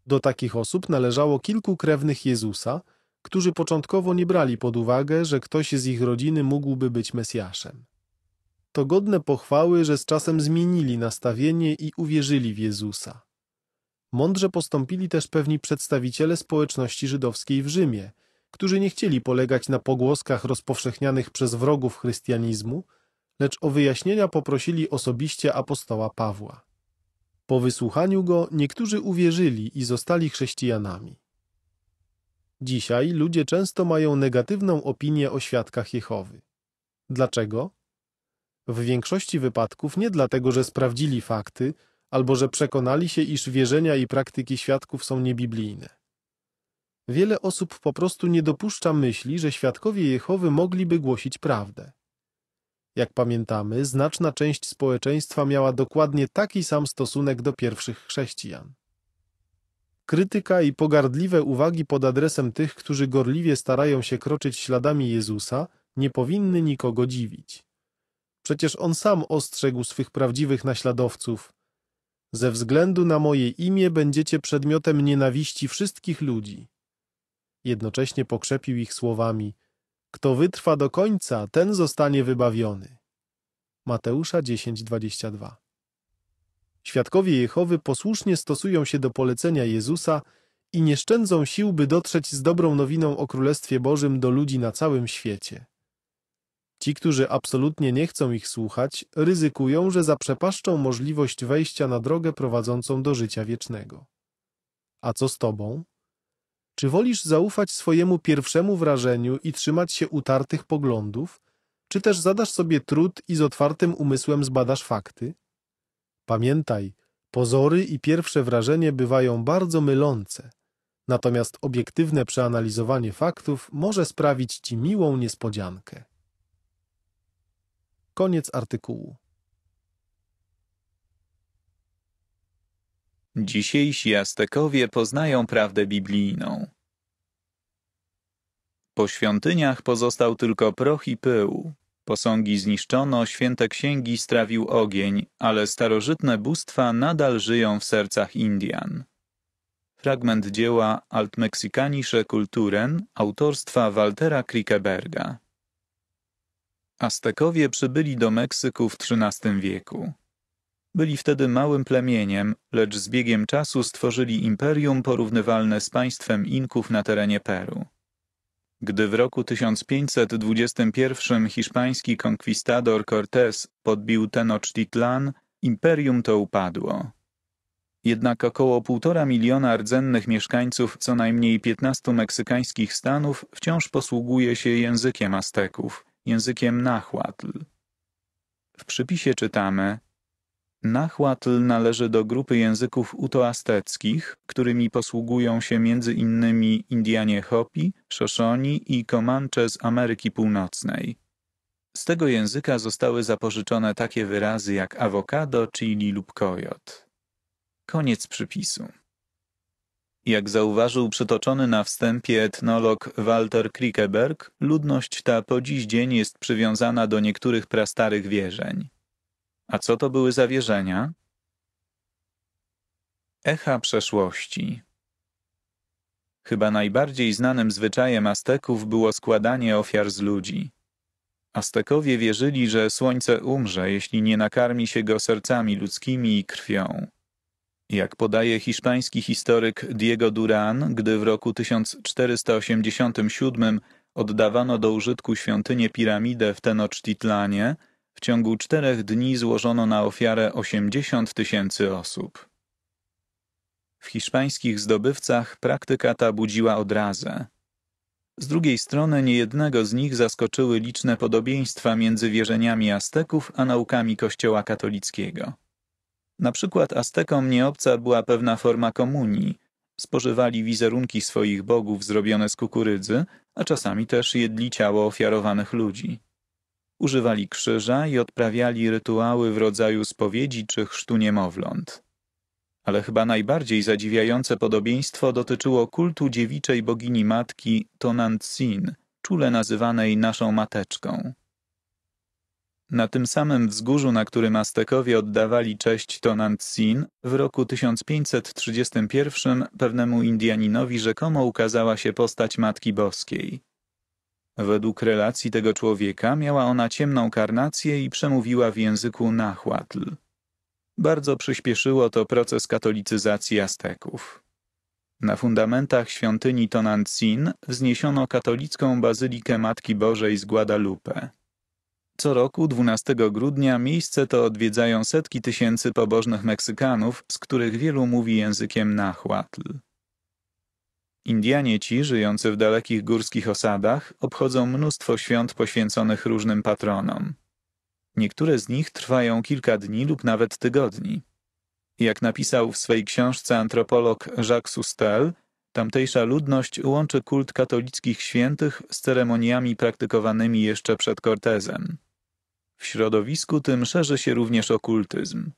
Do takich osób należało kilku krewnych Jezusa, którzy początkowo nie brali pod uwagę, że ktoś z ich rodziny mógłby być Mesjaszem. To godne pochwały, że z czasem zmienili nastawienie i uwierzyli w Jezusa. Mądrze postąpili też pewni przedstawiciele społeczności żydowskiej w Rzymie – którzy nie chcieli polegać na pogłoskach rozpowszechnianych przez wrogów chrystianizmu, lecz o wyjaśnienia poprosili osobiście apostoła Pawła. Po wysłuchaniu go niektórzy uwierzyli i zostali chrześcijanami. Dzisiaj ludzie często mają negatywną opinię o świadkach Jehowy. Dlaczego? W większości wypadków nie dlatego, że sprawdzili fakty, albo że przekonali się, iż wierzenia i praktyki świadków są niebiblijne. Wiele osób po prostu nie dopuszcza myśli, że świadkowie Jehowy mogliby głosić prawdę. Jak pamiętamy, znaczna część społeczeństwa miała dokładnie taki sam stosunek do pierwszych chrześcijan. Krytyka i pogardliwe uwagi pod adresem tych, którzy gorliwie starają się kroczyć śladami Jezusa, nie powinny nikogo dziwić. Przecież on sam ostrzegł swych prawdziwych naśladowców. Ze względu na moje imię będziecie przedmiotem nienawiści wszystkich ludzi. Jednocześnie pokrzepił ich słowami Kto wytrwa do końca, ten zostanie wybawiony. Mateusza 10:22 Świadkowie Jehowy posłusznie stosują się do polecenia Jezusa i nie szczędzą sił, by dotrzeć z dobrą nowiną o Królestwie Bożym do ludzi na całym świecie. Ci, którzy absolutnie nie chcą ich słuchać, ryzykują, że zaprzepaszczą możliwość wejścia na drogę prowadzącą do życia wiecznego. A co z tobą? Czy wolisz zaufać swojemu pierwszemu wrażeniu i trzymać się utartych poglądów, czy też zadasz sobie trud i z otwartym umysłem zbadasz fakty? Pamiętaj, pozory i pierwsze wrażenie bywają bardzo mylące, natomiast obiektywne przeanalizowanie faktów może sprawić ci miłą niespodziankę. Koniec artykułu. Dzisiejsi Aztekowie poznają prawdę biblijną. Po świątyniach pozostał tylko proch i pył. Posągi zniszczono, święte księgi strawił ogień, ale starożytne bóstwa nadal żyją w sercach Indian. Fragment dzieła „Altmeksykanische Kulturen autorstwa Waltera Krikeberga. Aztekowie przybyli do Meksyku w XIII wieku. Byli wtedy małym plemieniem, lecz z biegiem czasu stworzyli imperium porównywalne z państwem Inków na terenie Peru. Gdy w roku 1521 hiszpański konkwistador Cortés podbił Tenochtitlan, imperium to upadło. Jednak około półtora miliona rdzennych mieszkańców co najmniej 15 meksykańskich stanów wciąż posługuje się językiem Azteków, językiem Nahuatl. W przypisie czytamy, Nahuatl należy do grupy języków utoasteckich, którymi posługują się m.in. Indianie Hopi, Shoshoni i Comanche z Ameryki Północnej. Z tego języka zostały zapożyczone takie wyrazy jak awokado, chili lub kojot. Koniec przypisu. Jak zauważył przytoczony na wstępie etnolog Walter Krickeberg, ludność ta po dziś dzień jest przywiązana do niektórych prastarych wierzeń. A co to były za wierzenia? Echa przeszłości. Chyba najbardziej znanym zwyczajem Azteków było składanie ofiar z ludzi. Aztekowie wierzyli, że słońce umrze, jeśli nie nakarmi się go sercami ludzkimi i krwią. Jak podaje hiszpański historyk Diego Duran, gdy w roku 1487 oddawano do użytku świątynię piramidę w Tenochtitlanie, w ciągu czterech dni złożono na ofiarę 80 tysięcy osób. W hiszpańskich zdobywcach praktyka ta budziła odrazę. Z drugiej strony niejednego z nich zaskoczyły liczne podobieństwa między wierzeniami Azteków a naukami Kościoła katolickiego. Na przykład Aztekom nieobca była pewna forma komunii. Spożywali wizerunki swoich bogów zrobione z kukurydzy, a czasami też jedli ciało ofiarowanych ludzi używali krzyża i odprawiali rytuały w rodzaju spowiedzi czy chrztu niemowląt. Ale chyba najbardziej zadziwiające podobieństwo dotyczyło kultu dziewiczej bogini matki Tonantzin, czule nazywanej naszą mateczką. Na tym samym wzgórzu, na którym Aztekowie oddawali cześć Tonantzin, w roku 1531 pewnemu Indianinowi rzekomo ukazała się postać Matki Boskiej. Według relacji tego człowieka miała ona ciemną karnację i przemówiła w języku nahuatl. Bardzo przyspieszyło to proces katolicyzacji Azteków. Na fundamentach świątyni Tonantzin wzniesiono katolicką bazylikę Matki Bożej z Guadalupe. Co roku 12 grudnia miejsce to odwiedzają setki tysięcy pobożnych Meksykanów, z których wielu mówi językiem nahuatl. Indianie ci, żyjący w dalekich górskich osadach, obchodzą mnóstwo świąt poświęconych różnym patronom. Niektóre z nich trwają kilka dni lub nawet tygodni. Jak napisał w swej książce antropolog Jacques Sustel, tamtejsza ludność łączy kult katolickich świętych z ceremoniami praktykowanymi jeszcze przed Cortezem. W środowisku tym szerzy się również okultyzm.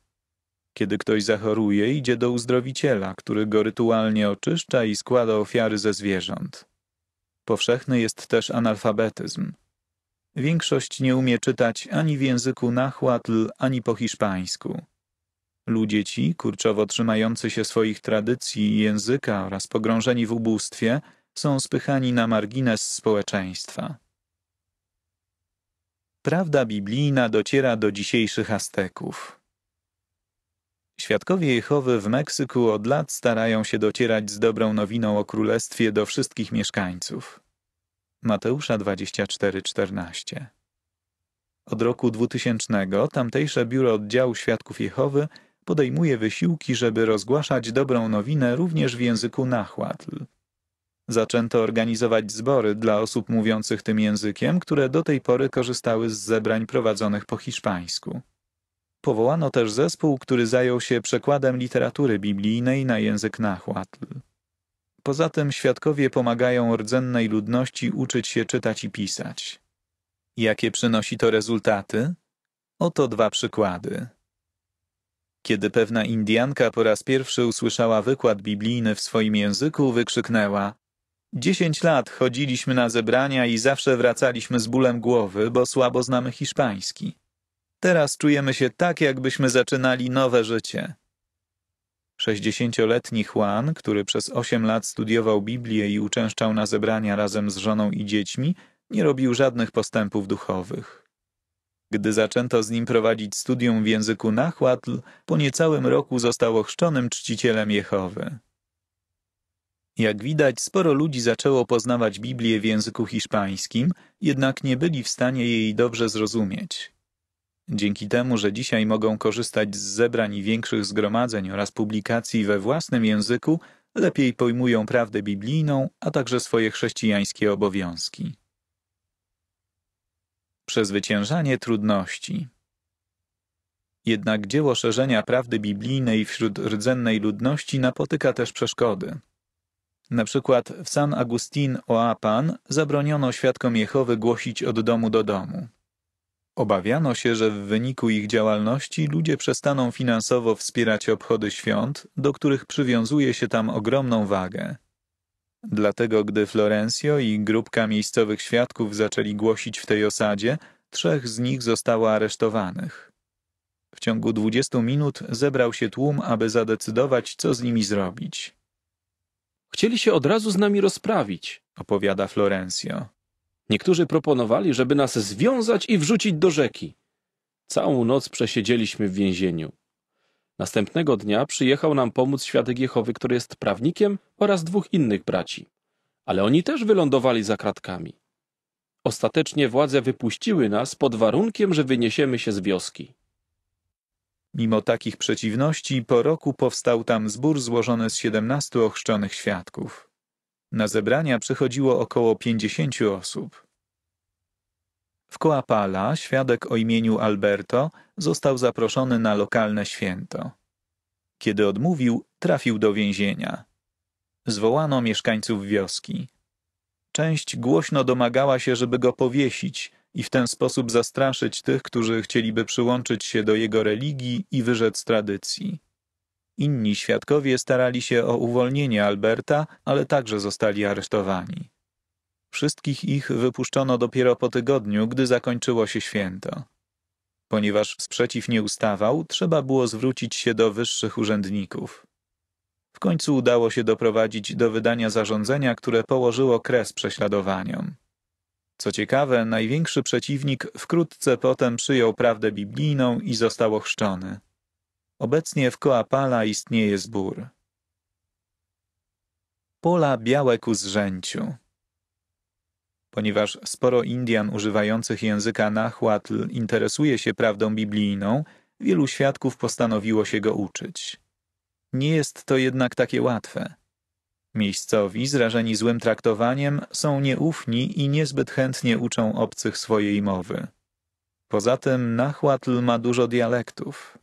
Kiedy ktoś zachoruje, idzie do uzdrowiciela, który go rytualnie oczyszcza i składa ofiary ze zwierząt. Powszechny jest też analfabetyzm. Większość nie umie czytać ani w języku nahuatl, ani po hiszpańsku. Ludzie ci, kurczowo trzymający się swoich tradycji i języka oraz pogrążeni w ubóstwie, są spychani na margines społeczeństwa. Prawda biblijna dociera do dzisiejszych Azteków. Świadkowie Jehowy w Meksyku od lat starają się docierać z dobrą nowiną o królestwie do wszystkich mieszkańców. Mateusza 24:14. Od roku 2000 tamtejsze biuro oddziału Świadków Jehowy podejmuje wysiłki, żeby rozgłaszać dobrą nowinę również w języku nahuatl. Zaczęto organizować zbory dla osób mówiących tym językiem, które do tej pory korzystały z zebrań prowadzonych po hiszpańsku. Powołano też zespół, który zajął się przekładem literatury biblijnej na język nahuatl. Poza tym świadkowie pomagają rdzennej ludności uczyć się czytać i pisać. Jakie przynosi to rezultaty? Oto dwa przykłady. Kiedy pewna Indianka po raz pierwszy usłyszała wykład biblijny w swoim języku, wykrzyknęła: Dziesięć lat chodziliśmy na zebrania i zawsze wracaliśmy z bólem głowy, bo słabo znamy hiszpański. Teraz czujemy się tak, jakbyśmy zaczynali nowe życie. 60-letni Juan, który przez 8 lat studiował Biblię i uczęszczał na zebrania razem z żoną i dziećmi, nie robił żadnych postępów duchowych. Gdy zaczęto z nim prowadzić studium w języku nahuatl, po niecałym roku został ochrzczonym czcicielem Jehowy. Jak widać, sporo ludzi zaczęło poznawać Biblię w języku hiszpańskim, jednak nie byli w stanie jej dobrze zrozumieć. Dzięki temu, że dzisiaj mogą korzystać z zebrań i większych zgromadzeń oraz publikacji we własnym języku, lepiej pojmują prawdę biblijną, a także swoje chrześcijańskie obowiązki. Przezwyciężanie trudności. Jednak dzieło szerzenia prawdy biblijnej wśród rdzennej ludności napotyka też przeszkody. Na przykład w San Agustin Oapan zabroniono świadkom Jehowy głosić od domu do domu. Obawiano się, że w wyniku ich działalności ludzie przestaną finansowo wspierać obchody świąt, do których przywiązuje się tam ogromną wagę. Dlatego gdy Florencio i grupka miejscowych świadków zaczęli głosić w tej osadzie, trzech z nich zostało aresztowanych. W ciągu dwudziestu minut zebrał się tłum, aby zadecydować, co z nimi zrobić. Chcieli się od razu z nami rozprawić, opowiada Florencio. Niektórzy proponowali, żeby nas związać i wrzucić do rzeki. Całą noc przesiedzieliśmy w więzieniu. Następnego dnia przyjechał nam pomóc świadek Jehowy, który jest prawnikiem, oraz dwóch innych braci. Ale oni też wylądowali za kratkami. Ostatecznie władze wypuściły nas pod warunkiem, że wyniesiemy się z wioski. Mimo takich przeciwności, po roku powstał tam zbór złożony z 17 ochrzczonych świadków. Na zebrania przychodziło około 50 osób. W Koapala świadek o imieniu Alberto został zaproszony na lokalne święto. Kiedy odmówił, trafił do więzienia. Zwołano mieszkańców wioski. Część głośno domagała się, żeby go powiesić i w ten sposób zastraszyć tych, którzy chcieliby przyłączyć się do jego religii i wyrzec tradycji. Inni świadkowie starali się o uwolnienie Alberta, ale także zostali aresztowani. Wszystkich ich wypuszczono dopiero po tygodniu, gdy zakończyło się święto. Ponieważ sprzeciw nie ustawał, trzeba było zwrócić się do wyższych urzędników. W końcu udało się doprowadzić do wydania zarządzenia, które położyło kres prześladowaniom. Co ciekawe, największy przeciwnik wkrótce potem przyjął prawdę biblijną i został ochrzczony. Obecnie w Koapala istnieje zbór. Pola białe ku zrzęciu. Ponieważ sporo Indian używających języka nahuatl interesuje się prawdą biblijną, wielu świadków postanowiło się go uczyć. Nie jest to jednak takie łatwe. Miejscowi, zrażeni złym traktowaniem, są nieufni i niezbyt chętnie uczą obcych swojej mowy. Poza tym Nahuatl ma dużo dialektów.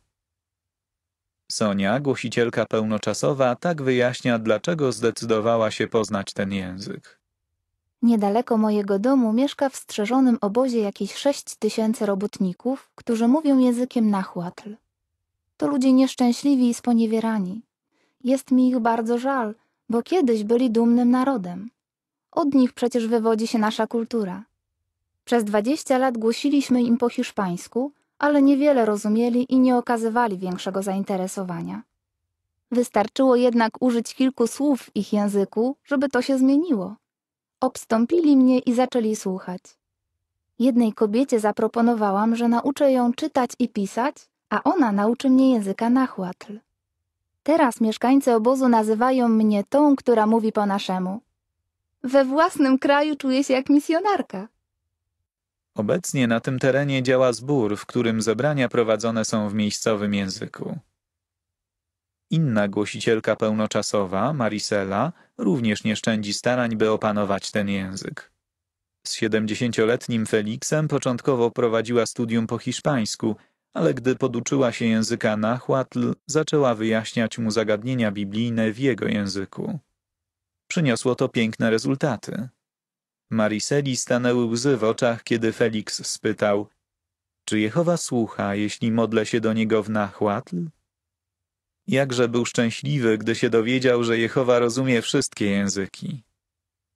Sonia, głosicielka pełnoczasowa, tak wyjaśnia, dlaczego zdecydowała się poznać ten język. Niedaleko mojego domu mieszka w strzeżonym obozie jakieś sześć tysięcy robotników, którzy mówią językiem nahuatl. To ludzie nieszczęśliwi i sponiewierani. Jest mi ich bardzo żal, bo kiedyś byli dumnym narodem. Od nich przecież wywodzi się nasza kultura. Przez dwadzieścia lat głosiliśmy im po hiszpańsku, ale niewiele rozumieli i nie okazywali większego zainteresowania. Wystarczyło jednak użyć kilku słów w ich języku, żeby to się zmieniło. Obstąpili mnie i zaczęli słuchać. Jednej kobiecie zaproponowałam, że nauczę ją czytać i pisać, a ona nauczy mnie języka nachłatl. Teraz mieszkańcy obozu nazywają mnie tą, która mówi po naszemu. We własnym kraju czuję się jak misjonarka. Obecnie na tym terenie działa zbór, w którym zebrania prowadzone są w miejscowym języku. Inna głosicielka pełnoczasowa, Marisela, również nie szczędzi starań, by opanować ten język. Z siedemdziesięcioletnim Feliksem początkowo prowadziła studium po hiszpańsku, ale gdy poduczyła się języka nahuatl, zaczęła wyjaśniać mu zagadnienia biblijne w jego języku. Przyniosło to piękne rezultaty. Mariseli stanęły łzy w oczach, kiedy Felix spytał, czy Jehowa słucha, jeśli modlę się do niego w nachłatl? Jakże był szczęśliwy, gdy się dowiedział, że Jehowa rozumie wszystkie języki.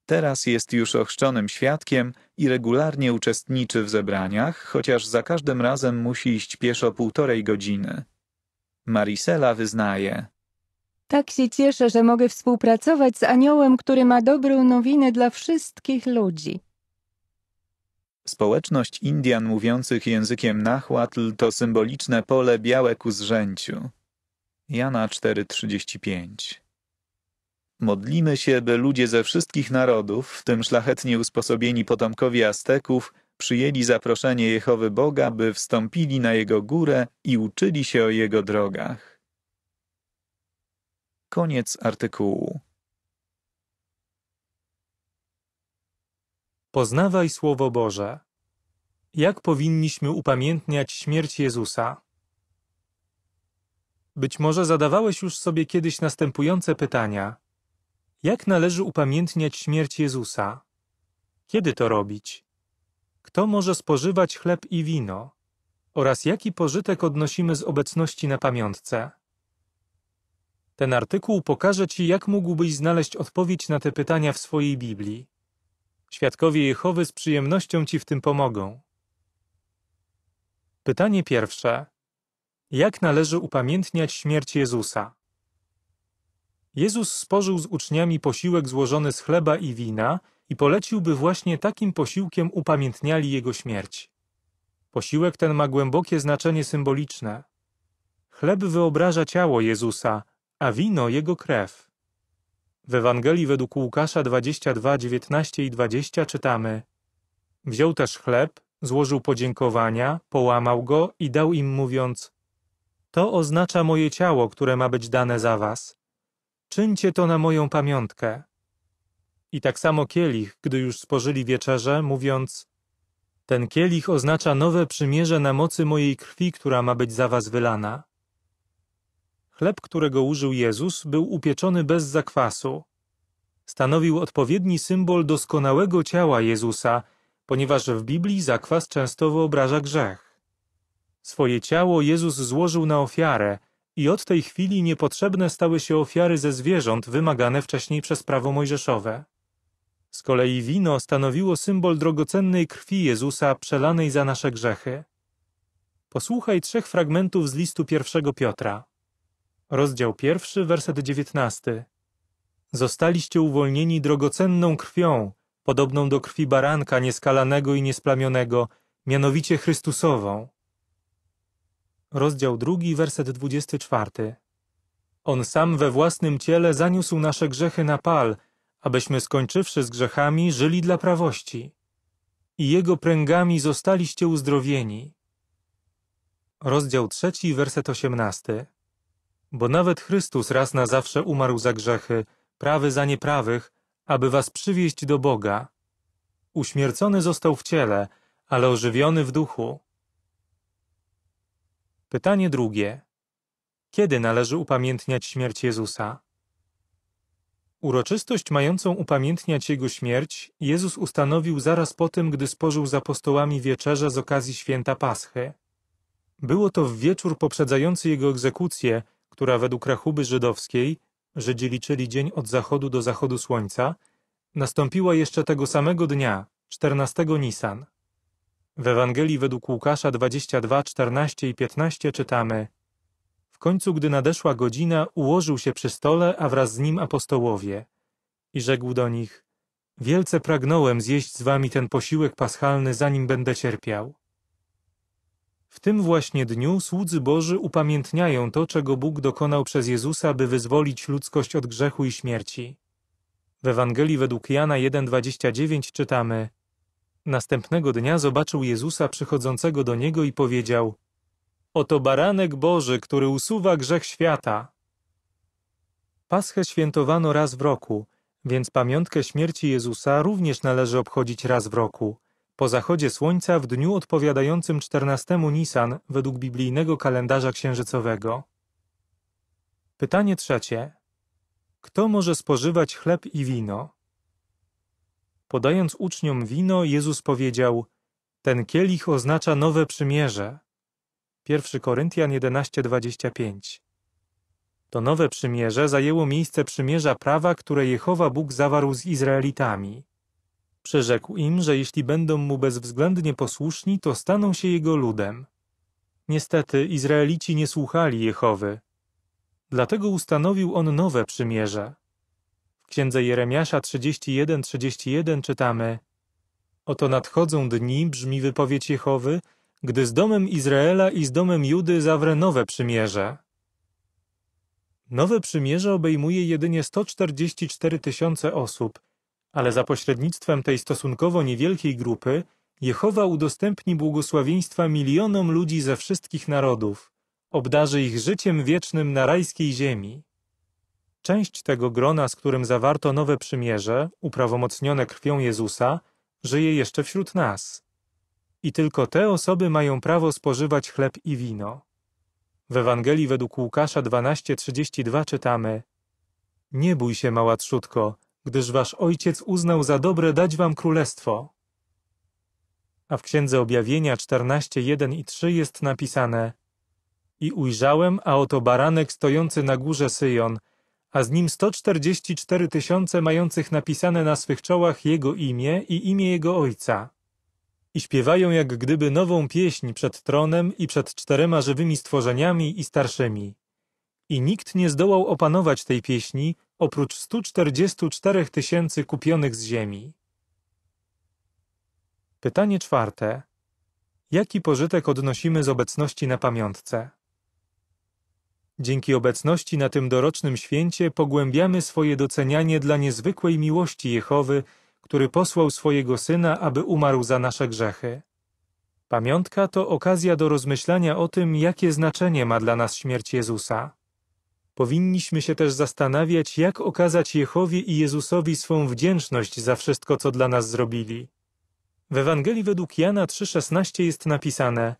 Teraz jest już ochrzczonym świadkiem i regularnie uczestniczy w zebraniach, chociaż za każdym razem musi iść pieszo półtorej godziny. Marisela wyznaje, tak się cieszę, że mogę współpracować z aniołem, który ma dobrą nowinę dla wszystkich ludzi. Społeczność Indian mówiących językiem Nahuatl to symboliczne pole białe ku zrzęciu. Jana 4:35 Modlimy się, by ludzie ze wszystkich narodów, w tym szlachetnie usposobieni potomkowie Azteków, przyjęli zaproszenie Jehowy Boga, by wstąpili na Jego górę i uczyli się o Jego drogach. Koniec artykułu. Poznawaj Słowo Boże. Jak powinniśmy upamiętniać śmierć Jezusa? Być może zadawałeś już sobie kiedyś następujące pytania. Jak należy upamiętniać śmierć Jezusa? Kiedy to robić? Kto może spożywać chleb i wino? Oraz jaki pożytek odnosimy z obecności na pamiątce? Ten artykuł pokaże Ci, jak mógłbyś znaleźć odpowiedź na te pytania w swojej Biblii. Świadkowie Jehowy z przyjemnością Ci w tym pomogą. Pytanie pierwsze. Jak należy upamiętniać śmierć Jezusa? Jezus spożył z uczniami posiłek złożony z chleba i wina i polecił, by właśnie takim posiłkiem upamiętniali Jego śmierć. Posiłek ten ma głębokie znaczenie symboliczne. Chleb wyobraża ciało Jezusa, a wino jego krew. W Ewangelii według Łukasza 22, 19 i 20 czytamy: Wziął też chleb, złożył podziękowania, połamał go i dał im, mówiąc: To oznacza moje ciało, które ma być dane za was. Czyńcie to na moją pamiątkę. I tak samo kielich, gdy już spożyli wieczerze, mówiąc: Ten kielich oznacza nowe przymierze na mocy mojej krwi, która ma być za was wylana. Chleb, którego użył Jezus, był upieczony bez zakwasu. Stanowił odpowiedni symbol doskonałego ciała Jezusa, ponieważ w Biblii zakwas często wyobraża grzech. Swoje ciało Jezus złożył na ofiarę i od tej chwili niepotrzebne stały się ofiary ze zwierząt wymagane wcześniej przez prawo mojżeszowe. Z kolei wino stanowiło symbol drogocennej krwi Jezusa przelanej za nasze grzechy. Posłuchaj trzech fragmentów z listu pierwszego Piotra rozdział pierwszy, werset dziewiętnasty. Zostaliście uwolnieni drogocenną krwią, podobną do krwi baranka nieskalanego i niesplamionego, mianowicie Chrystusową. Rozdział drugi, werset dwudziesty czwarty. On sam we własnym ciele zaniósł nasze grzechy na pal, abyśmy skończywszy z grzechami, żyli dla prawości. I Jego pręgami zostaliście uzdrowieni. Rozdział trzeci, werset osiemnasty. Bo nawet Chrystus raz na zawsze umarł za grzechy, prawy za nieprawych, aby was przywieźć do Boga. Uśmiercony został w ciele, ale ożywiony w duchu. Pytanie drugie. Kiedy należy upamiętniać śmierć Jezusa? Uroczystość mającą upamiętniać Jego śmierć Jezus ustanowił zaraz po tym, gdy spożył z apostołami wieczerze z okazji święta Paschy. Było to w wieczór poprzedzający Jego egzekucję, która według rachuby żydowskiej, Żydzi liczyli dzień od zachodu do zachodu słońca, nastąpiła jeszcze tego samego dnia, 14 Nisan. W Ewangelii według Łukasza 22, 14 i 15 czytamy W końcu, gdy nadeszła godzina, ułożył się przy stole, a wraz z nim apostołowie. I rzekł do nich, Wielce pragnąłem zjeść z wami ten posiłek paschalny, zanim będę cierpiał. W tym właśnie dniu słudzy Boży upamiętniają to, czego Bóg dokonał przez Jezusa, by wyzwolić ludzkość od grzechu i śmierci. W Ewangelii według Jana 1:29 czytamy: Następnego dnia zobaczył Jezusa przychodzącego do niego i powiedział: Oto baranek Boży, który usuwa grzech świata. Paschę świętowano raz w roku, więc pamiątkę śmierci Jezusa również należy obchodzić raz w roku po zachodzie słońca w dniu odpowiadającym 14 Nisan według biblijnego kalendarza księżycowego. Pytanie trzecie. Kto może spożywać chleb i wino? Podając uczniom wino, Jezus powiedział: Ten kielich oznacza nowe przymierze. 1 Koryntian 11:25. To nowe przymierze zajęło miejsce przymierza prawa, które Jehowa Bóg zawarł z Izraelitami. Przyrzekł im, że jeśli będą mu bezwzględnie posłuszni, to staną się jego ludem. Niestety Izraelici nie słuchali Jehowy. Dlatego ustanowił on nowe przymierze. W księdze Jeremiasza 31-31 czytamy Oto nadchodzą dni, brzmi wypowiedź Jehowy, gdy z domem Izraela i z domem Judy zawrę nowe przymierze. Nowe przymierze obejmuje jedynie 144 tysiące osób – ale za pośrednictwem tej stosunkowo niewielkiej grupy Jehowa udostępni błogosławieństwa milionom ludzi ze wszystkich narodów, obdarzy ich życiem wiecznym na rajskiej ziemi. Część tego grona, z którym zawarto nowe przymierze, uprawomocnione krwią Jezusa, żyje jeszcze wśród nas. I tylko te osoby mają prawo spożywać chleb i wino. W Ewangelii według Łukasza 12:32 czytamy: Nie bój się, mała trzutko, gdyż wasz ojciec uznał za dobre dać wam królestwo. A w Księdze Objawienia 1 i 3 jest napisane: I ujrzałem, a oto baranek stojący na górze Syjon, a z nim 144 tysiące mających napisane na swych czołach jego imię i imię jego ojca. I śpiewają jak gdyby nową pieśń przed tronem i przed czterema żywymi stworzeniami i starszymi. I nikt nie zdołał opanować tej pieśni, oprócz 144 tysięcy kupionych z ziemi. Pytanie czwarte. Jaki pożytek odnosimy z obecności na pamiątce? Dzięki obecności na tym dorocznym święcie pogłębiamy swoje docenianie dla niezwykłej miłości Jehowy, który posłał swojego Syna, aby umarł za nasze grzechy. Pamiątka to okazja do rozmyślania o tym, jakie znaczenie ma dla nas śmierć Jezusa powinniśmy się też zastanawiać, jak okazać Jehowie i Jezusowi swą wdzięczność za wszystko, co dla nas zrobili. W Ewangelii według Jana 3,16 jest napisane: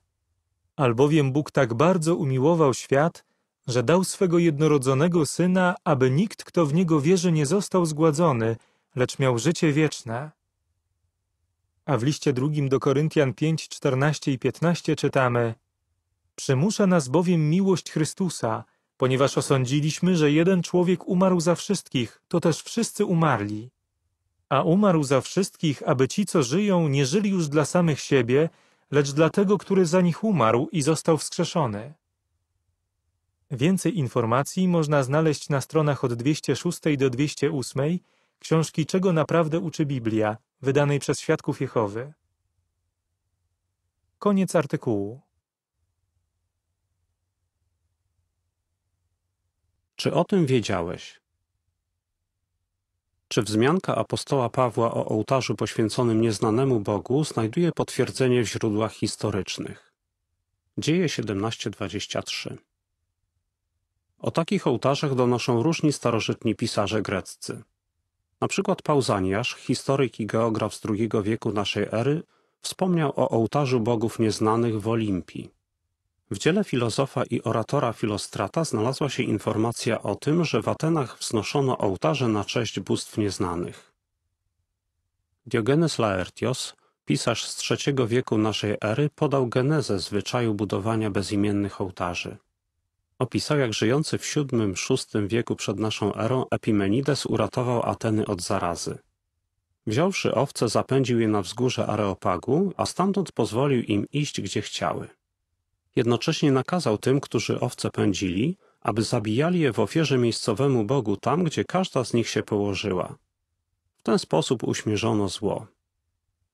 Albowiem Bóg tak bardzo umiłował świat, że dał swego jednorodzonego syna, aby nikt, kto w niego wierzy, nie został zgładzony, lecz miał życie wieczne. A w liście drugim do Koryntian 5, 14 i 15 czytamy: Przymusza nas bowiem miłość Chrystusa Ponieważ osądziliśmy, że jeden człowiek umarł za wszystkich, to też wszyscy umarli. A umarł za wszystkich, aby ci, co żyją, nie żyli już dla samych siebie, lecz dla tego, który za nich umarł i został wskrzeszony. Więcej informacji można znaleźć na stronach od 206 do 208 książki Czego naprawdę uczy Biblia, wydanej przez Świadków Jehowy. Koniec artykułu. Czy o tym wiedziałeś? Czy wzmianka apostoła Pawła o ołtarzu poświęconym nieznanemu Bogu znajduje potwierdzenie w źródłach historycznych? Dzieje 17:23. O takich ołtarzach donoszą różni starożytni pisarze greccy. Na przykład Pauzaniasz, historyk i geograf z II wieku naszej ery, wspomniał o ołtarzu bogów nieznanych w Olimpii. W dziele filozofa i oratora Filostrata znalazła się informacja o tym, że w Atenach wznoszono ołtarze na cześć bóstw nieznanych. Diogenes Laertios, pisarz z III wieku naszej ery, podał genezę zwyczaju budowania bezimiennych ołtarzy. Opisał, jak żyjący w VII-VI wieku przed naszą erą Epimenides uratował Ateny od zarazy. Wziąwszy owce, zapędził je na wzgórze Areopagu, a stamtąd pozwolił im iść, gdzie chciały. Jednocześnie nakazał tym, którzy owce pędzili, aby zabijali je w ofierze miejscowemu Bogu tam, gdzie każda z nich się położyła. W ten sposób uśmierzono zło.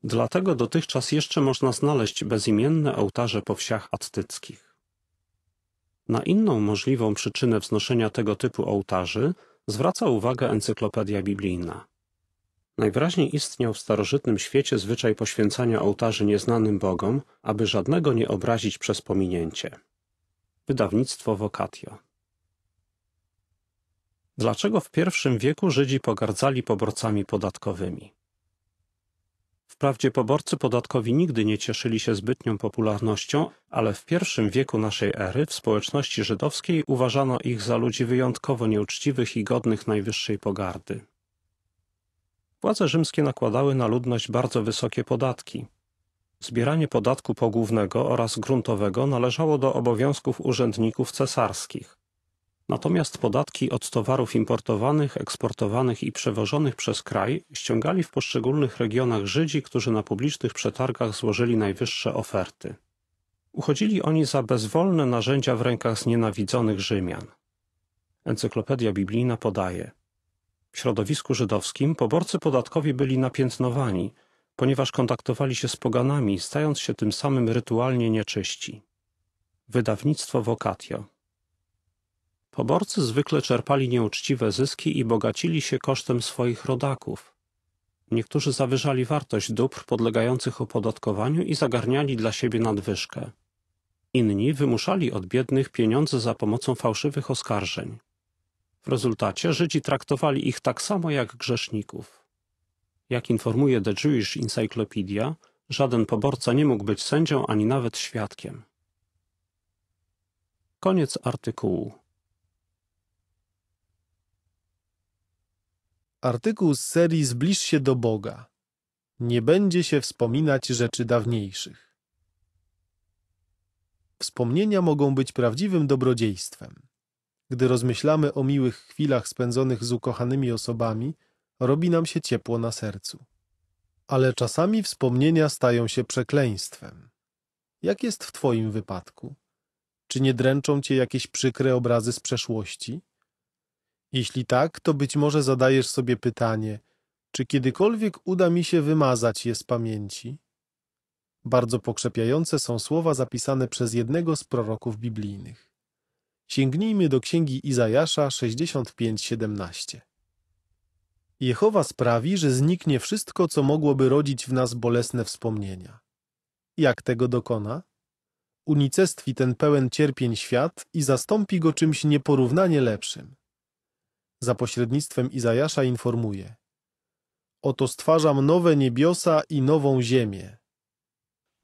Dlatego dotychczas jeszcze można znaleźć bezimienne ołtarze po wsiach attyckich. Na inną możliwą przyczynę wznoszenia tego typu ołtarzy zwraca uwagę encyklopedia biblijna. Najwyraźniej istniał w starożytnym świecie zwyczaj poświęcania ołtarzy nieznanym bogom, aby żadnego nie obrazić przez pominięcie. Wydawnictwo Wokatio. Dlaczego w I wieku Żydzi pogardzali poborcami podatkowymi? Wprawdzie poborcy podatkowi nigdy nie cieszyli się zbytnią popularnością, ale w I wieku naszej ery w społeczności żydowskiej uważano ich za ludzi wyjątkowo nieuczciwych i godnych najwyższej pogardy. Władze rzymskie nakładały na ludność bardzo wysokie podatki. Zbieranie podatku pogłównego oraz gruntowego należało do obowiązków urzędników cesarskich. Natomiast podatki od towarów importowanych, eksportowanych i przewożonych przez kraj ściągali w poszczególnych regionach Żydzi, którzy na publicznych przetargach złożyli najwyższe oferty. Uchodzili oni za bezwolne narzędzia w rękach znienawidzonych Rzymian. Encyklopedia biblijna podaje – w środowisku żydowskim poborcy podatkowi byli napiętnowani, ponieważ kontaktowali się z poganami, stając się tym samym rytualnie nieczyści. Wydawnictwo Wokatio Poborcy zwykle czerpali nieuczciwe zyski i bogacili się kosztem swoich rodaków. Niektórzy zawyżali wartość dóbr podlegających opodatkowaniu i zagarniali dla siebie nadwyżkę. Inni wymuszali od biednych pieniądze za pomocą fałszywych oskarżeń. W rezultacie Żydzi traktowali ich tak samo jak grzeszników. Jak informuje The Jewish Encyclopedia, żaden poborca nie mógł być sędzią ani nawet świadkiem. Koniec artykułu. Artykuł z serii Zbliż się do Boga. Nie będzie się wspominać rzeczy dawniejszych. Wspomnienia mogą być prawdziwym dobrodziejstwem. Gdy rozmyślamy o miłych chwilach spędzonych z ukochanymi osobami, robi nam się ciepło na sercu. Ale czasami wspomnienia stają się przekleństwem. Jak jest w Twoim wypadku? Czy nie dręczą Cię jakieś przykre obrazy z przeszłości? Jeśli tak, to być może zadajesz sobie pytanie, czy kiedykolwiek uda mi się wymazać je z pamięci? Bardzo pokrzepiające są słowa zapisane przez jednego z proroków biblijnych. Sięgnijmy do księgi Izajasza 65:17. Jehowa sprawi, że zniknie wszystko, co mogłoby rodzić w nas bolesne wspomnienia. Jak tego dokona? Unicestwi ten pełen cierpień świat i zastąpi go czymś nieporównanie lepszym. Za pośrednictwem Izajasza informuje: Oto stwarzam nowe niebiosa i nową ziemię.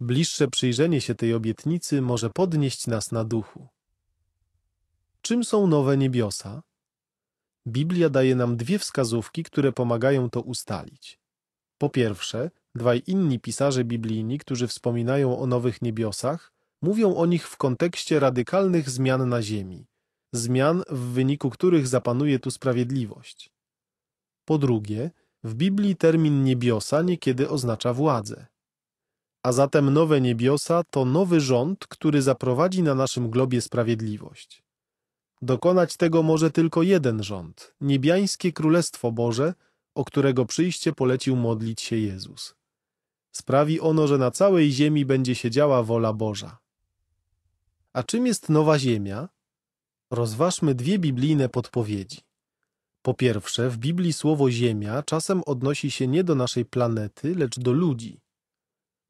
Bliższe przyjrzenie się tej obietnicy może podnieść nas na duchu. Czym są nowe niebiosa? Biblia daje nam dwie wskazówki, które pomagają to ustalić. Po pierwsze, dwaj inni pisarze biblijni, którzy wspominają o nowych niebiosach, mówią o nich w kontekście radykalnych zmian na ziemi, zmian, w wyniku których zapanuje tu sprawiedliwość. Po drugie, w Biblii termin niebiosa niekiedy oznacza władzę. A zatem nowe niebiosa to nowy rząd, który zaprowadzi na naszym globie sprawiedliwość. Dokonać tego może tylko jeden rząd, niebiańskie Królestwo Boże, o którego przyjście polecił modlić się Jezus. Sprawi ono, że na całej ziemi będzie się działa wola Boża. A czym jest nowa ziemia? Rozważmy dwie biblijne podpowiedzi. Po pierwsze, w Biblii słowo ziemia czasem odnosi się nie do naszej planety, lecz do ludzi.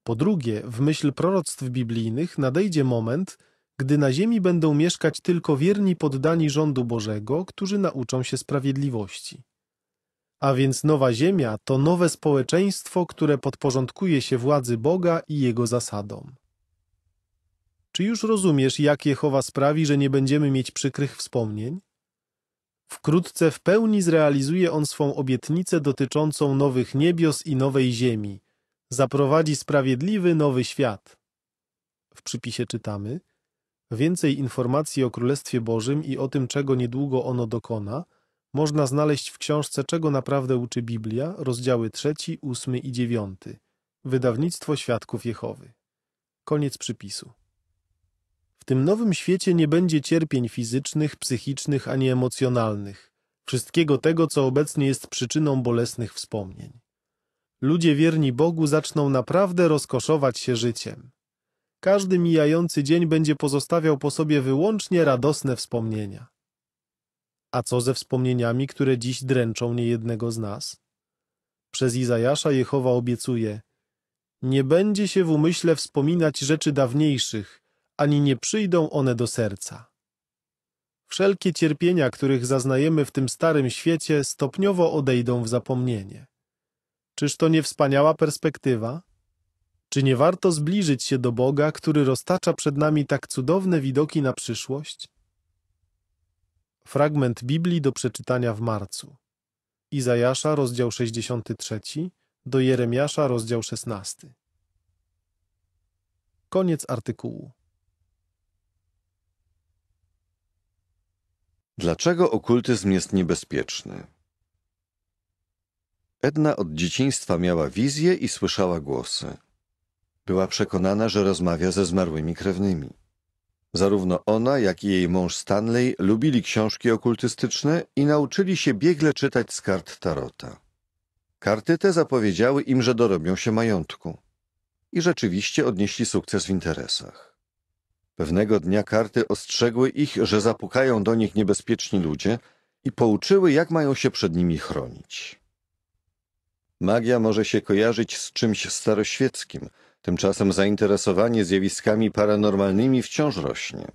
Po drugie, w myśl proroctw biblijnych nadejdzie moment, gdy na ziemi będą mieszkać tylko wierni poddani rządu Bożego, którzy nauczą się sprawiedliwości. A więc nowa ziemia to nowe społeczeństwo, które podporządkuje się władzy Boga i jego zasadom. Czy już rozumiesz, jak Jehowa sprawi, że nie będziemy mieć przykrych wspomnień? Wkrótce w pełni zrealizuje on swą obietnicę dotyczącą nowych niebios i nowej ziemi. Zaprowadzi sprawiedliwy nowy świat. W przypisie czytamy – Więcej informacji o Królestwie Bożym i o tym, czego niedługo ono dokona, można znaleźć w książce Czego naprawdę uczy Biblia, rozdziały 3, 8 i 9. Wydawnictwo Świadków Jehowy. Koniec przypisu. W tym nowym świecie nie będzie cierpień fizycznych, psychicznych ani emocjonalnych, wszystkiego tego, co obecnie jest przyczyną bolesnych wspomnień. Ludzie wierni Bogu zaczną naprawdę rozkoszować się życiem. Każdy mijający dzień będzie pozostawiał po sobie wyłącznie radosne wspomnienia. A co ze wspomnieniami, które dziś dręczą niejednego z nas? Przez Izajasza Jehowa obiecuje Nie będzie się w umyśle wspominać rzeczy dawniejszych, ani nie przyjdą one do serca. Wszelkie cierpienia, których zaznajemy w tym starym świecie, stopniowo odejdą w zapomnienie. Czyż to nie wspaniała perspektywa? Czy nie warto zbliżyć się do Boga, który roztacza przed nami tak cudowne widoki na przyszłość? Fragment Biblii do przeczytania w marcu. Izajasza, rozdział 63, do Jeremiasza, rozdział 16. Koniec artykułu. Dlaczego okultyzm jest niebezpieczny? Edna od dzieciństwa miała wizje i słyszała głosy. Była przekonana, że rozmawia ze zmarłymi krewnymi. Zarówno ona, jak i jej mąż Stanley lubili książki okultystyczne i nauczyli się biegle czytać z kart tarota. Karty te zapowiedziały im, że dorobią się majątku. I rzeczywiście odnieśli sukces w interesach. Pewnego dnia karty ostrzegły ich, że zapukają do nich niebezpieczni ludzie i pouczyły, jak mają się przed nimi chronić. Magia może się kojarzyć z czymś staroświeckim – Tymczasem zainteresowanie zjawiskami paranormalnymi wciąż rośnie.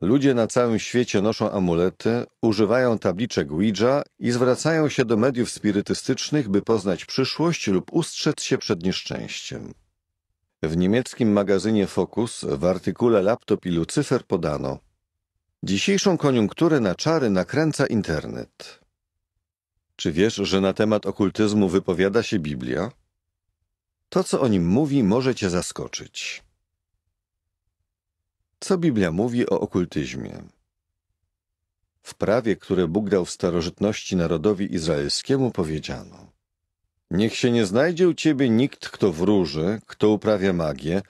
Ludzie na całym świecie noszą amulety, używają tabliczek Ouija i zwracają się do mediów spirytystycznych, by poznać przyszłość lub ustrzec się przed nieszczęściem. W niemieckim magazynie Focus w artykule Laptop i Lucyfer podano Dzisiejszą koniunkturę na czary nakręca internet. Czy wiesz, że na temat okultyzmu wypowiada się Biblia? To, co o nim mówi, może cię zaskoczyć. Co Biblia mówi o okultyzmie? W prawie, które Bóg dał w starożytności narodowi izraelskiemu, powiedziano: Niech się nie znajdzie u ciebie nikt, kto wróży, kto uprawia magię,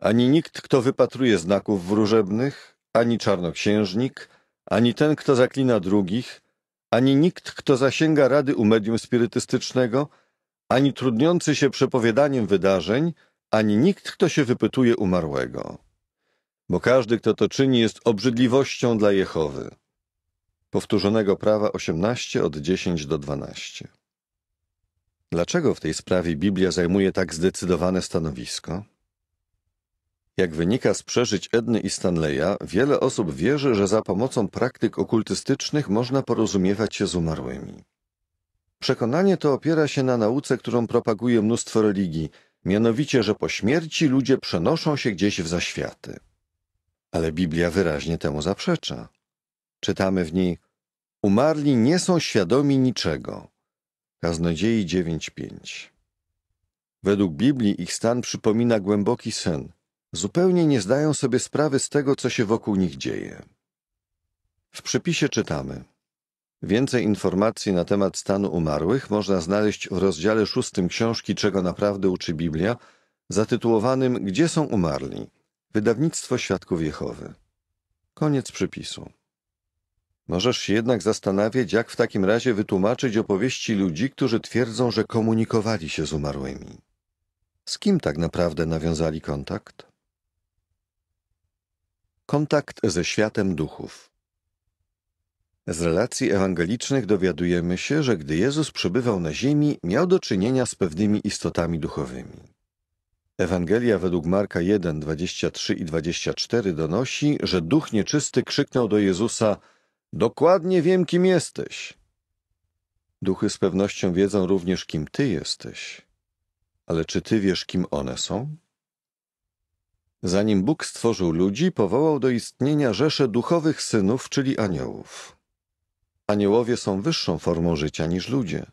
ani nikt, kto wypatruje znaków wróżebnych, ani czarnoksiężnik, ani ten, kto zaklina drugich, ani nikt, kto zasięga rady u medium spirytystycznego, ani trudniący się przepowiadaniem wydarzeń, ani nikt, kto się wypytuje umarłego. Bo każdy, kto to czyni, jest obrzydliwością dla Jehowy. Powtórzonego prawa 18 od 10 do 12. Dlaczego w tej sprawie Biblia zajmuje tak zdecydowane stanowisko? Jak wynika z przeżyć Edny i Stanleya, wiele osób wierzy, że za pomocą praktyk okultystycznych można porozumiewać się z umarłymi. Przekonanie to opiera się na nauce, którą propaguje mnóstwo religii, mianowicie, że po śmierci ludzie przenoszą się gdzieś w zaświaty. Ale Biblia wyraźnie temu zaprzecza. Czytamy w niej: Umarli nie są świadomi niczego. Kaznodziei 9:5. Według Biblii ich stan przypomina głęboki sen. Zupełnie nie zdają sobie sprawy z tego, co się wokół nich dzieje. W przypisie czytamy: Więcej informacji na temat stanu umarłych można znaleźć w rozdziale szóstym książki Czego naprawdę uczy Biblia, zatytułowanym Gdzie są umarli? Wydawnictwo Świadków Jehowy. Koniec przypisu. Możesz się jednak zastanawiać, jak w takim razie wytłumaczyć opowieści ludzi, którzy twierdzą, że komunikowali się z umarłymi. Z kim tak naprawdę nawiązali kontakt? Kontakt ze światem duchów. Z relacji ewangelicznych dowiadujemy się, że gdy Jezus przebywał na ziemi, miał do czynienia z pewnymi istotami duchowymi. Ewangelia według Marka 1, 23 i 24 donosi, że duch nieczysty krzyknął do Jezusa: Dokładnie wiem, kim jesteś. Duchy z pewnością wiedzą również, kim ty jesteś. Ale czy ty wiesz, kim one są? Zanim Bóg stworzył ludzi, powołał do istnienia rzesze duchowych synów, czyli aniołów. Aniołowie są wyższą formą życia niż ludzie.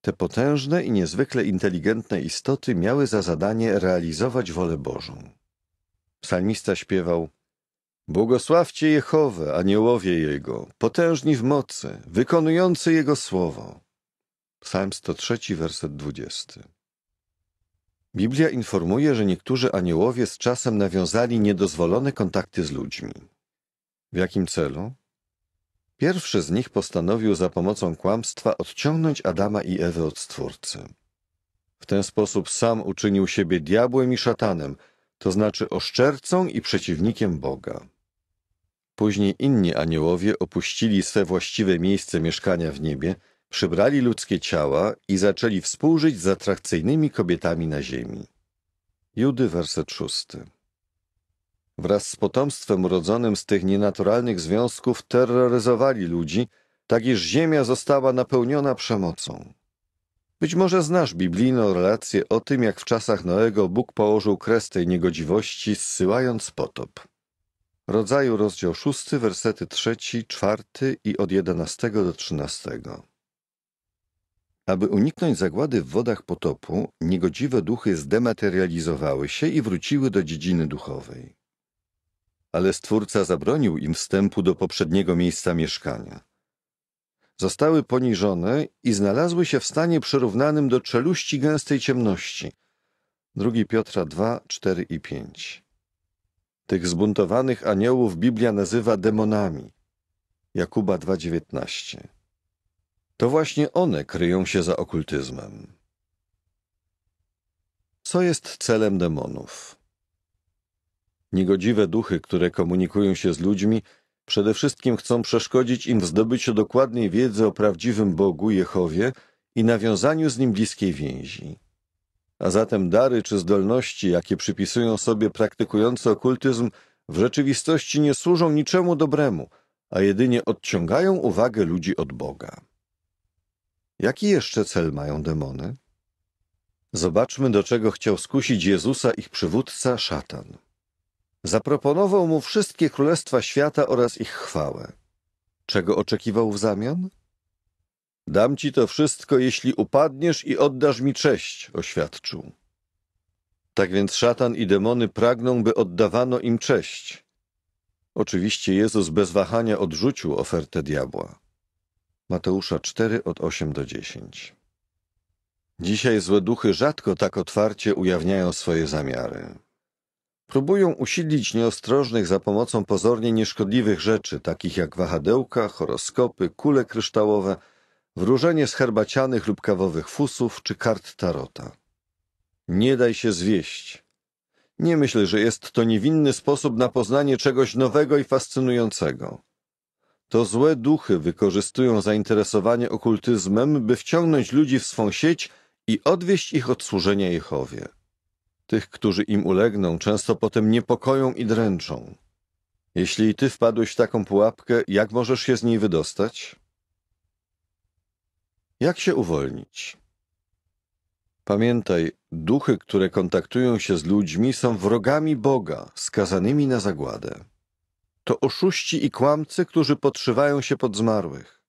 Te potężne i niezwykle inteligentne istoty miały za zadanie realizować wolę Bożą. Psalmista śpiewał: Błogosławcie Jehowę, aniołowie Jego, potężni w mocy, wykonujący Jego słowo. Psalm 103, werset 20. Biblia informuje, że niektórzy aniołowie z czasem nawiązali niedozwolone kontakty z ludźmi. W jakim celu? Pierwszy z nich postanowił za pomocą kłamstwa odciągnąć Adama i Ewę od Stwórcy. W ten sposób sam uczynił siebie diabłem i szatanem, to znaczy oszczercą i przeciwnikiem Boga. Później inni aniołowie opuścili swe właściwe miejsce mieszkania w niebie, przybrali ludzkie ciała i zaczęli współżyć z atrakcyjnymi kobietami na ziemi. Judy, werset szósty. Wraz z potomstwem urodzonym z tych nienaturalnych związków terroryzowali ludzi, tak iż ziemia została napełniona przemocą. Być może znasz biblijną relację o tym, jak w czasach Noego Bóg położył kres tej niegodziwości, zsyłając potop. Rodzaju rozdział 6, wersety 3, 4 i od 11 do 13. Aby uniknąć zagłady w wodach potopu, niegodziwe duchy zdematerializowały się i wróciły do dziedziny duchowej ale stwórca zabronił im wstępu do poprzedniego miejsca mieszkania. Zostały poniżone i znalazły się w stanie przyrównanym do czeluści gęstej ciemności. 2 Piotra 2, 4 i 5. Tych zbuntowanych aniołów Biblia nazywa demonami. Jakuba 2, 19. To właśnie one kryją się za okultyzmem. Co jest celem demonów? Niegodziwe duchy, które komunikują się z ludźmi, przede wszystkim chcą przeszkodzić im w zdobyciu dokładnej wiedzy o prawdziwym Bogu Jehowie i nawiązaniu z nim bliskiej więzi. A zatem dary czy zdolności, jakie przypisują sobie praktykujący okultyzm, w rzeczywistości nie służą niczemu dobremu, a jedynie odciągają uwagę ludzi od Boga. Jaki jeszcze cel mają demony? Zobaczmy, do czego chciał skusić Jezusa ich przywódca szatan. Zaproponował mu wszystkie królestwa świata oraz ich chwałę. Czego oczekiwał w zamian? Dam ci to wszystko, jeśli upadniesz i oddasz mi cześć, oświadczył. Tak więc szatan i demony pragną, by oddawano im cześć. Oczywiście Jezus bez wahania odrzucił ofertę diabła. Mateusza 4 od 8 do 10. Dzisiaj złe duchy rzadko tak otwarcie ujawniają swoje zamiary. Próbują usilić nieostrożnych za pomocą pozornie nieszkodliwych rzeczy, takich jak wahadełka, horoskopy, kule kryształowe, wróżenie z herbacianych lub kawowych fusów czy kart tarota. Nie daj się zwieść. Nie myślę, że jest to niewinny sposób na poznanie czegoś nowego i fascynującego. To złe duchy wykorzystują zainteresowanie okultyzmem, by wciągnąć ludzi w swą sieć i odwieść ich od służenia Jehowie. Tych, którzy im ulegną, często potem niepokoją i dręczą. Jeśli i ty wpadłeś w taką pułapkę, jak możesz się z niej wydostać? Jak się uwolnić? Pamiętaj, duchy, które kontaktują się z ludźmi, są wrogami Boga, skazanymi na zagładę. To oszuści i kłamcy, którzy podszywają się pod zmarłych.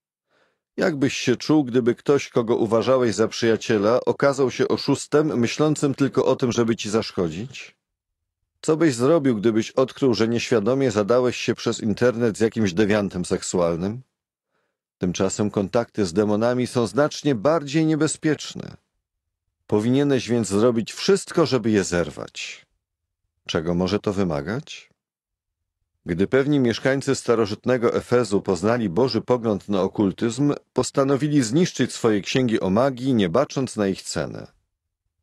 Jak byś się czuł, gdyby ktoś, kogo uważałeś za przyjaciela, okazał się oszustem, myślącym tylko o tym, żeby ci zaszkodzić? Co byś zrobił, gdybyś odkrył, że nieświadomie zadałeś się przez internet z jakimś dewiantem seksualnym? Tymczasem kontakty z demonami są znacznie bardziej niebezpieczne. Powinieneś więc zrobić wszystko, żeby je zerwać. Czego może to wymagać? Gdy pewni mieszkańcy starożytnego Efezu poznali Boży pogląd na okultyzm, postanowili zniszczyć swoje księgi o magii, nie bacząc na ich cenę.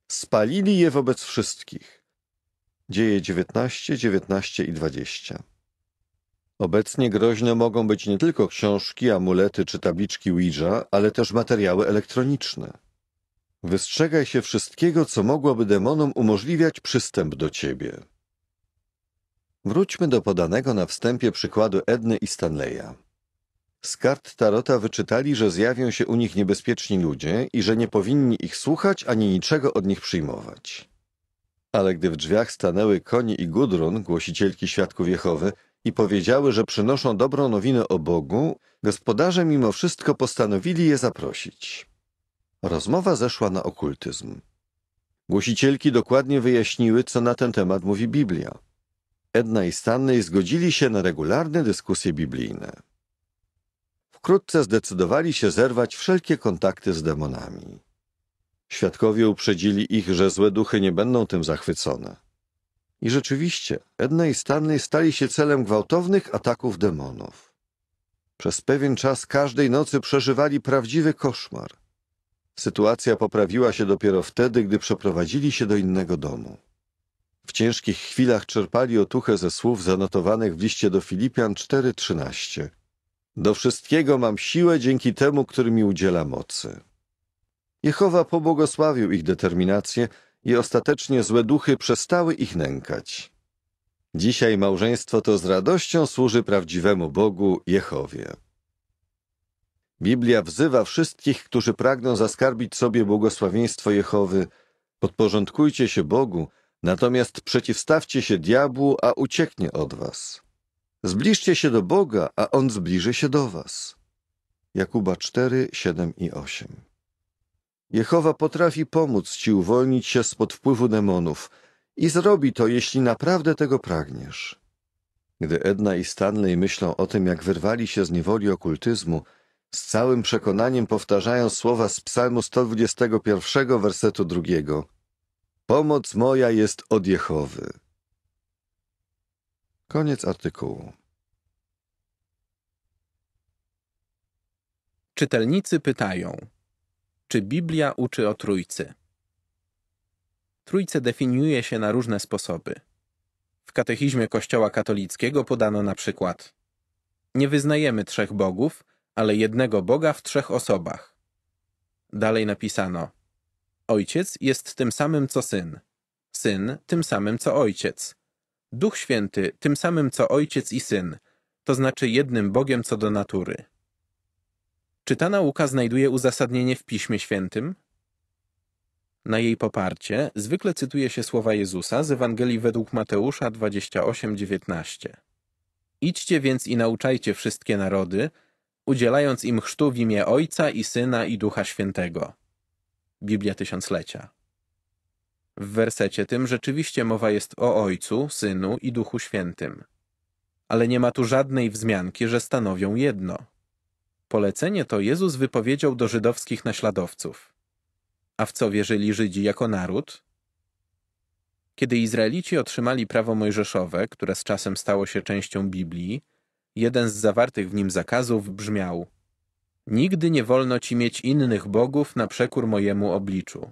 Spalili je wobec wszystkich. Dzieje 19, 19 i 20. Obecnie groźne mogą być nie tylko książki, amulety czy tabliczki Ouija, ale też materiały elektroniczne. Wystrzegaj się wszystkiego, co mogłoby demonom umożliwiać przystęp do ciebie. Wróćmy do podanego na wstępie przykładu Edny i Stanleya. Z kart Tarota wyczytali, że zjawią się u nich niebezpieczni ludzie i że nie powinni ich słuchać ani niczego od nich przyjmować. Ale gdy w drzwiach stanęły Koni i Gudrun, głosicielki świadków Jehowy, i powiedziały, że przynoszą dobrą nowinę o Bogu, gospodarze mimo wszystko postanowili je zaprosić. Rozmowa zeszła na okultyzm. Głosicielki dokładnie wyjaśniły, co na ten temat mówi Biblia. Edna i Stanley zgodzili się na regularne dyskusje biblijne. Wkrótce zdecydowali się zerwać wszelkie kontakty z demonami. Świadkowie uprzedzili ich, że złe duchy nie będą tym zachwycone. I rzeczywiście, Edna i Stanley stali się celem gwałtownych ataków demonów. Przez pewien czas każdej nocy przeżywali prawdziwy koszmar. Sytuacja poprawiła się dopiero wtedy, gdy przeprowadzili się do innego domu. W ciężkich chwilach czerpali otuchę ze słów zanotowanych w liście do Filipian 4:13. Do wszystkiego mam siłę dzięki temu, który mi udziela mocy. Jehowa pobłogosławił ich determinację i ostatecznie złe duchy przestały ich nękać. Dzisiaj małżeństwo to z radością służy prawdziwemu Bogu Jehowie. Biblia wzywa wszystkich, którzy pragną zaskarbić sobie błogosławieństwo Jehowy: podporządkujcie się Bogu Natomiast przeciwstawcie się diabłu, a ucieknie od was. Zbliżcie się do Boga, a On zbliży się do was. Jakuba 4, 7 i 8. Jehowa potrafi pomóc ci uwolnić się spod wpływu demonów i zrobi to, jeśli naprawdę tego pragniesz. Gdy Edna i Stanley myślą o tym, jak wyrwali się z niewoli okultyzmu, z całym przekonaniem powtarzają słowa z psalmu 121, wersetu drugiego – Pomoc moja jest od Jehowy. Koniec artykułu. Czytelnicy pytają, czy Biblia uczy o Trójcy? Trójce definiuje się na różne sposoby. W katechizmie Kościoła katolickiego podano na przykład Nie wyznajemy trzech bogów, ale jednego Boga w trzech osobach. Dalej napisano – Ojciec jest tym samym co Syn. Syn tym samym co Ojciec. Duch Święty tym samym co Ojciec i Syn, to znaczy jednym Bogiem co do natury. Czy ta nauka znajduje uzasadnienie w Piśmie Świętym? Na jej poparcie zwykle cytuje się słowa Jezusa z Ewangelii według Mateusza 28:19. Idźcie więc i nauczajcie wszystkie narody, udzielając im chrztu w imię Ojca i Syna i Ducha Świętego. Biblia Tysiąclecia. W wersecie tym rzeczywiście mowa jest o Ojcu, Synu i Duchu Świętym. Ale nie ma tu żadnej wzmianki, że stanowią jedno. Polecenie to Jezus wypowiedział do żydowskich naśladowców. A w co wierzyli Żydzi jako naród? Kiedy Izraelici otrzymali prawo mojżeszowe, które z czasem stało się częścią Biblii, jeden z zawartych w nim zakazów brzmiał – Nigdy nie wolno ci mieć innych bogów na przekór mojemu obliczu.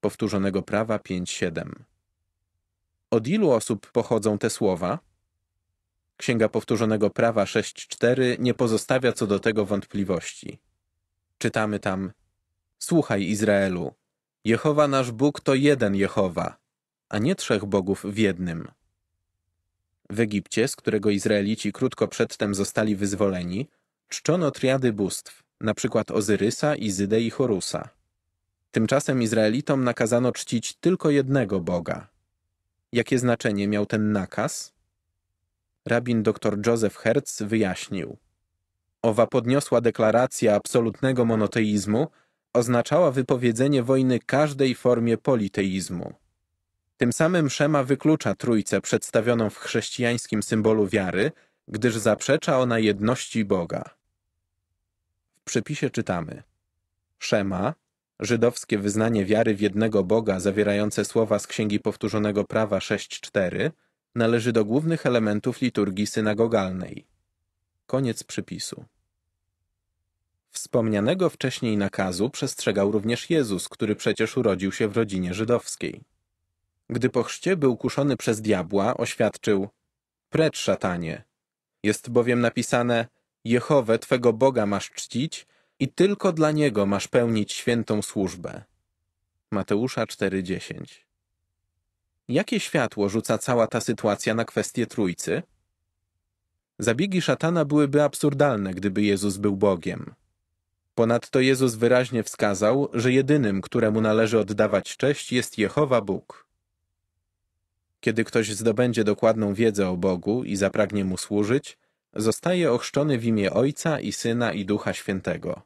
Powtórzonego prawa 5.7 Od ilu osób pochodzą te słowa? Księga Powtórzonego Prawa 6.4 nie pozostawia co do tego wątpliwości. Czytamy tam Słuchaj Izraelu, Jehowa nasz Bóg to jeden Jehowa, a nie trzech bogów w jednym. W Egipcie, z którego Izraelici krótko przedtem zostali wyzwoleni, Czczono triady bóstw, np. Ozyrysa, Izydę i Horusa. Tymczasem Izraelitom nakazano czcić tylko jednego Boga. Jakie znaczenie miał ten nakaz? Rabin dr Joseph Hertz wyjaśnił. Owa podniosła deklaracja absolutnego monoteizmu oznaczała wypowiedzenie wojny każdej formie politeizmu. Tym samym Szema wyklucza trójcę przedstawioną w chrześcijańskim symbolu wiary, gdyż zaprzecza ona jedności Boga przepisie czytamy: Szema, żydowskie wyznanie wiary w jednego Boga zawierające słowa z Księgi Powtórzonego Prawa 6.4, należy do głównych elementów liturgii synagogalnej. Koniec przypisu. Wspomnianego wcześniej nakazu przestrzegał również Jezus, który przecież urodził się w rodzinie żydowskiej. Gdy po chrzcie był kuszony przez diabła, oświadczył: Precz szatanie. Jest bowiem napisane: Jehowę Twego Boga masz czcić i tylko dla Niego masz pełnić świętą służbę. Mateusza 4:10 Jakie światło rzuca cała ta sytuacja na kwestię Trójcy? Zabiegi szatana byłyby absurdalne, gdyby Jezus był Bogiem. Ponadto Jezus wyraźnie wskazał, że jedynym, któremu należy oddawać cześć, jest Jehowa Bóg. Kiedy ktoś zdobędzie dokładną wiedzę o Bogu i zapragnie Mu służyć, Zostaje ochrzczony w imię Ojca i Syna i Ducha Świętego.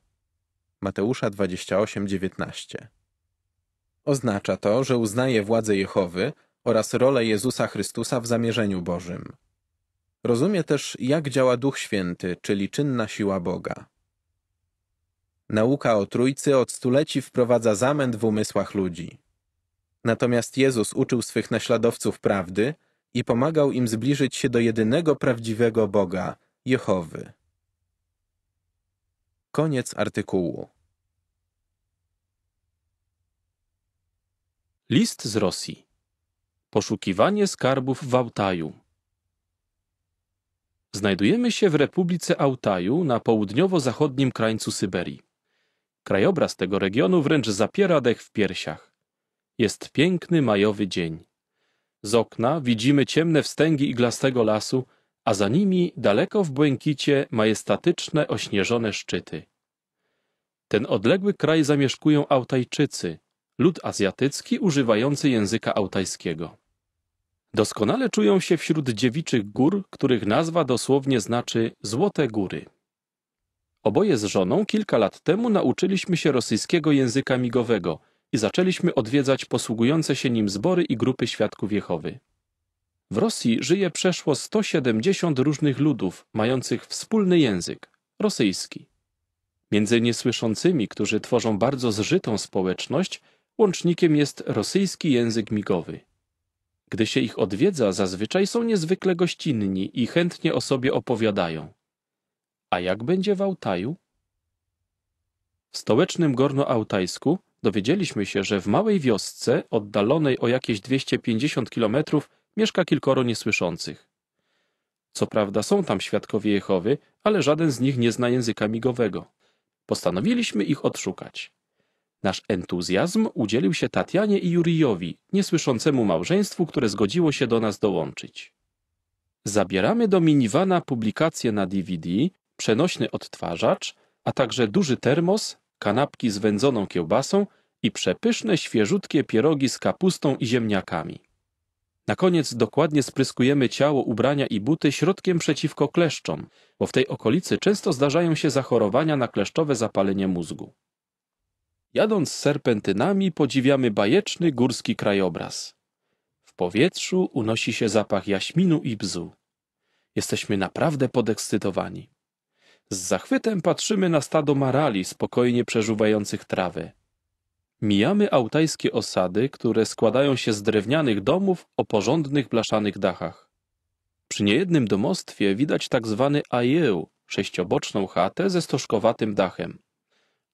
Mateusza 28:19. Oznacza to, że uznaje władzę Jehowy oraz rolę Jezusa Chrystusa w zamierzeniu Bożym. Rozumie też, jak działa Duch Święty, czyli czynna siła Boga. Nauka o Trójcy od stuleci wprowadza zamęt w umysłach ludzi. Natomiast Jezus uczył swych naśladowców prawdy, i pomagał im zbliżyć się do jedynego prawdziwego Boga, Jehowy. Koniec artykułu. List z Rosji. Poszukiwanie skarbów w Altaju. Znajdujemy się w Republice Altaju na południowo-zachodnim krańcu Syberii. Krajobraz tego regionu wręcz zapiera dech w piersiach. Jest piękny majowy dzień. Z okna widzimy ciemne wstęgi iglastego lasu, a za nimi daleko w błękicie majestatyczne ośnieżone szczyty. Ten odległy kraj zamieszkują Altajczycy, lud azjatycki używający języka altajskiego. Doskonale czują się wśród dziewiczych gór, których nazwa dosłownie znaczy Złote Góry. Oboje z żoną kilka lat temu nauczyliśmy się rosyjskiego języka migowego – i zaczęliśmy odwiedzać posługujące się nim zbory i grupy świadków Jehowy. W Rosji żyje przeszło 170 różnych ludów mających wspólny język rosyjski. Między niesłyszącymi, którzy tworzą bardzo zżytą społeczność, łącznikiem jest rosyjski język migowy. Gdy się ich odwiedza, zazwyczaj są niezwykle gościnni i chętnie o sobie opowiadają. A jak będzie w Altaju? W stołecznym gorno – dowiedzieliśmy się, że w małej wiosce, oddalonej o jakieś 250 kilometrów, mieszka kilkoro niesłyszących. Co prawda są tam świadkowie Jehowy, ale żaden z nich nie zna języka migowego. Postanowiliśmy ich odszukać. Nasz entuzjazm udzielił się Tatianie i Jurijowi, niesłyszącemu małżeństwu, które zgodziło się do nas dołączyć. Zabieramy do minivana publikacje na DVD, przenośny odtwarzacz, a także duży termos, kanapki z wędzoną kiełbasą i przepyszne, świeżutkie pierogi z kapustą i ziemniakami. Na koniec dokładnie spryskujemy ciało, ubrania i buty środkiem przeciwko kleszczom, bo w tej okolicy często zdarzają się zachorowania na kleszczowe zapalenie mózgu. Jadąc serpentynami podziwiamy bajeczny górski krajobraz. W powietrzu unosi się zapach jaśminu i bzu. Jesteśmy naprawdę podekscytowani. Z zachwytem patrzymy na stado marali spokojnie przeżuwających trawy. Mijamy altajskie osady, które składają się z drewnianych domów o porządnych blaszanych dachach. Przy niejednym domostwie widać tak zwany ajeł, sześcioboczną chatę ze stożkowatym dachem.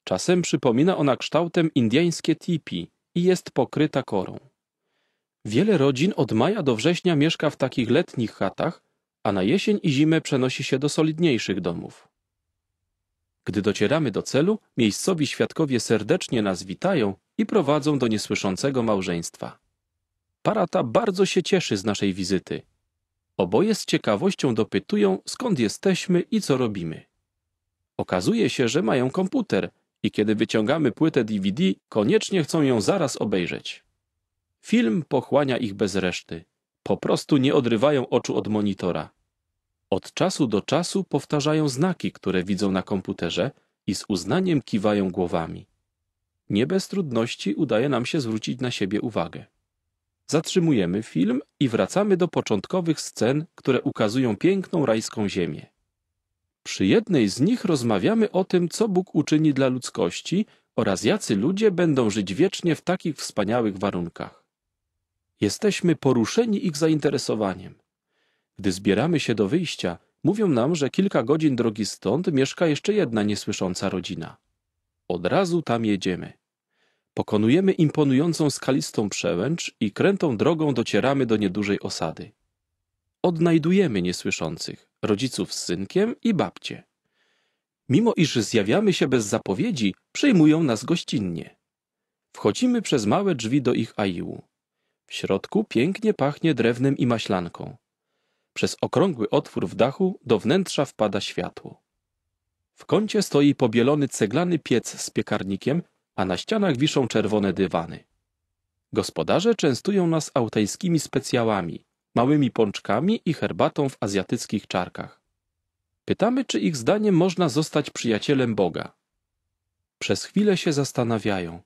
Czasem przypomina ona kształtem indyjskie tipi i jest pokryta korą. Wiele rodzin od maja do września mieszka w takich letnich chatach, a na jesień i zimę przenosi się do solidniejszych domów. Gdy docieramy do celu, miejscowi świadkowie serdecznie nas witają i prowadzą do niesłyszącego małżeństwa. Para ta bardzo się cieszy z naszej wizyty. Oboje z ciekawością dopytują, skąd jesteśmy i co robimy. Okazuje się, że mają komputer i kiedy wyciągamy płytę DVD, koniecznie chcą ją zaraz obejrzeć. Film pochłania ich bez reszty. Po prostu nie odrywają oczu od monitora. Od czasu do czasu powtarzają znaki, które widzą na komputerze i z uznaniem kiwają głowami. Nie bez trudności udaje nam się zwrócić na siebie uwagę. Zatrzymujemy film i wracamy do początkowych scen, które ukazują piękną rajską ziemię. Przy jednej z nich rozmawiamy o tym, co Bóg uczyni dla ludzkości oraz jacy ludzie będą żyć wiecznie w takich wspaniałych warunkach. Jesteśmy poruszeni ich zainteresowaniem. Gdy zbieramy się do wyjścia, mówią nam, że kilka godzin drogi stąd mieszka jeszcze jedna niesłysząca rodzina. Od razu tam jedziemy. Pokonujemy imponującą skalistą przełęcz i krętą drogą docieramy do niedużej osady. Odnajdujemy niesłyszących, rodziców z synkiem i babcie. Mimo iż zjawiamy się bez zapowiedzi, przyjmują nas gościnnie. Wchodzimy przez małe drzwi do ich aiłu. W środku pięknie pachnie drewnem i maślanką. Przez okrągły otwór w dachu do wnętrza wpada światło. W kącie stoi pobielony ceglany piec z piekarnikiem, a na ścianach wiszą czerwone dywany. Gospodarze częstują nas autejskimi specjałami, małymi pączkami i herbatą w azjatyckich czarkach. Pytamy, czy ich zdaniem można zostać przyjacielem Boga. Przez chwilę się zastanawiają,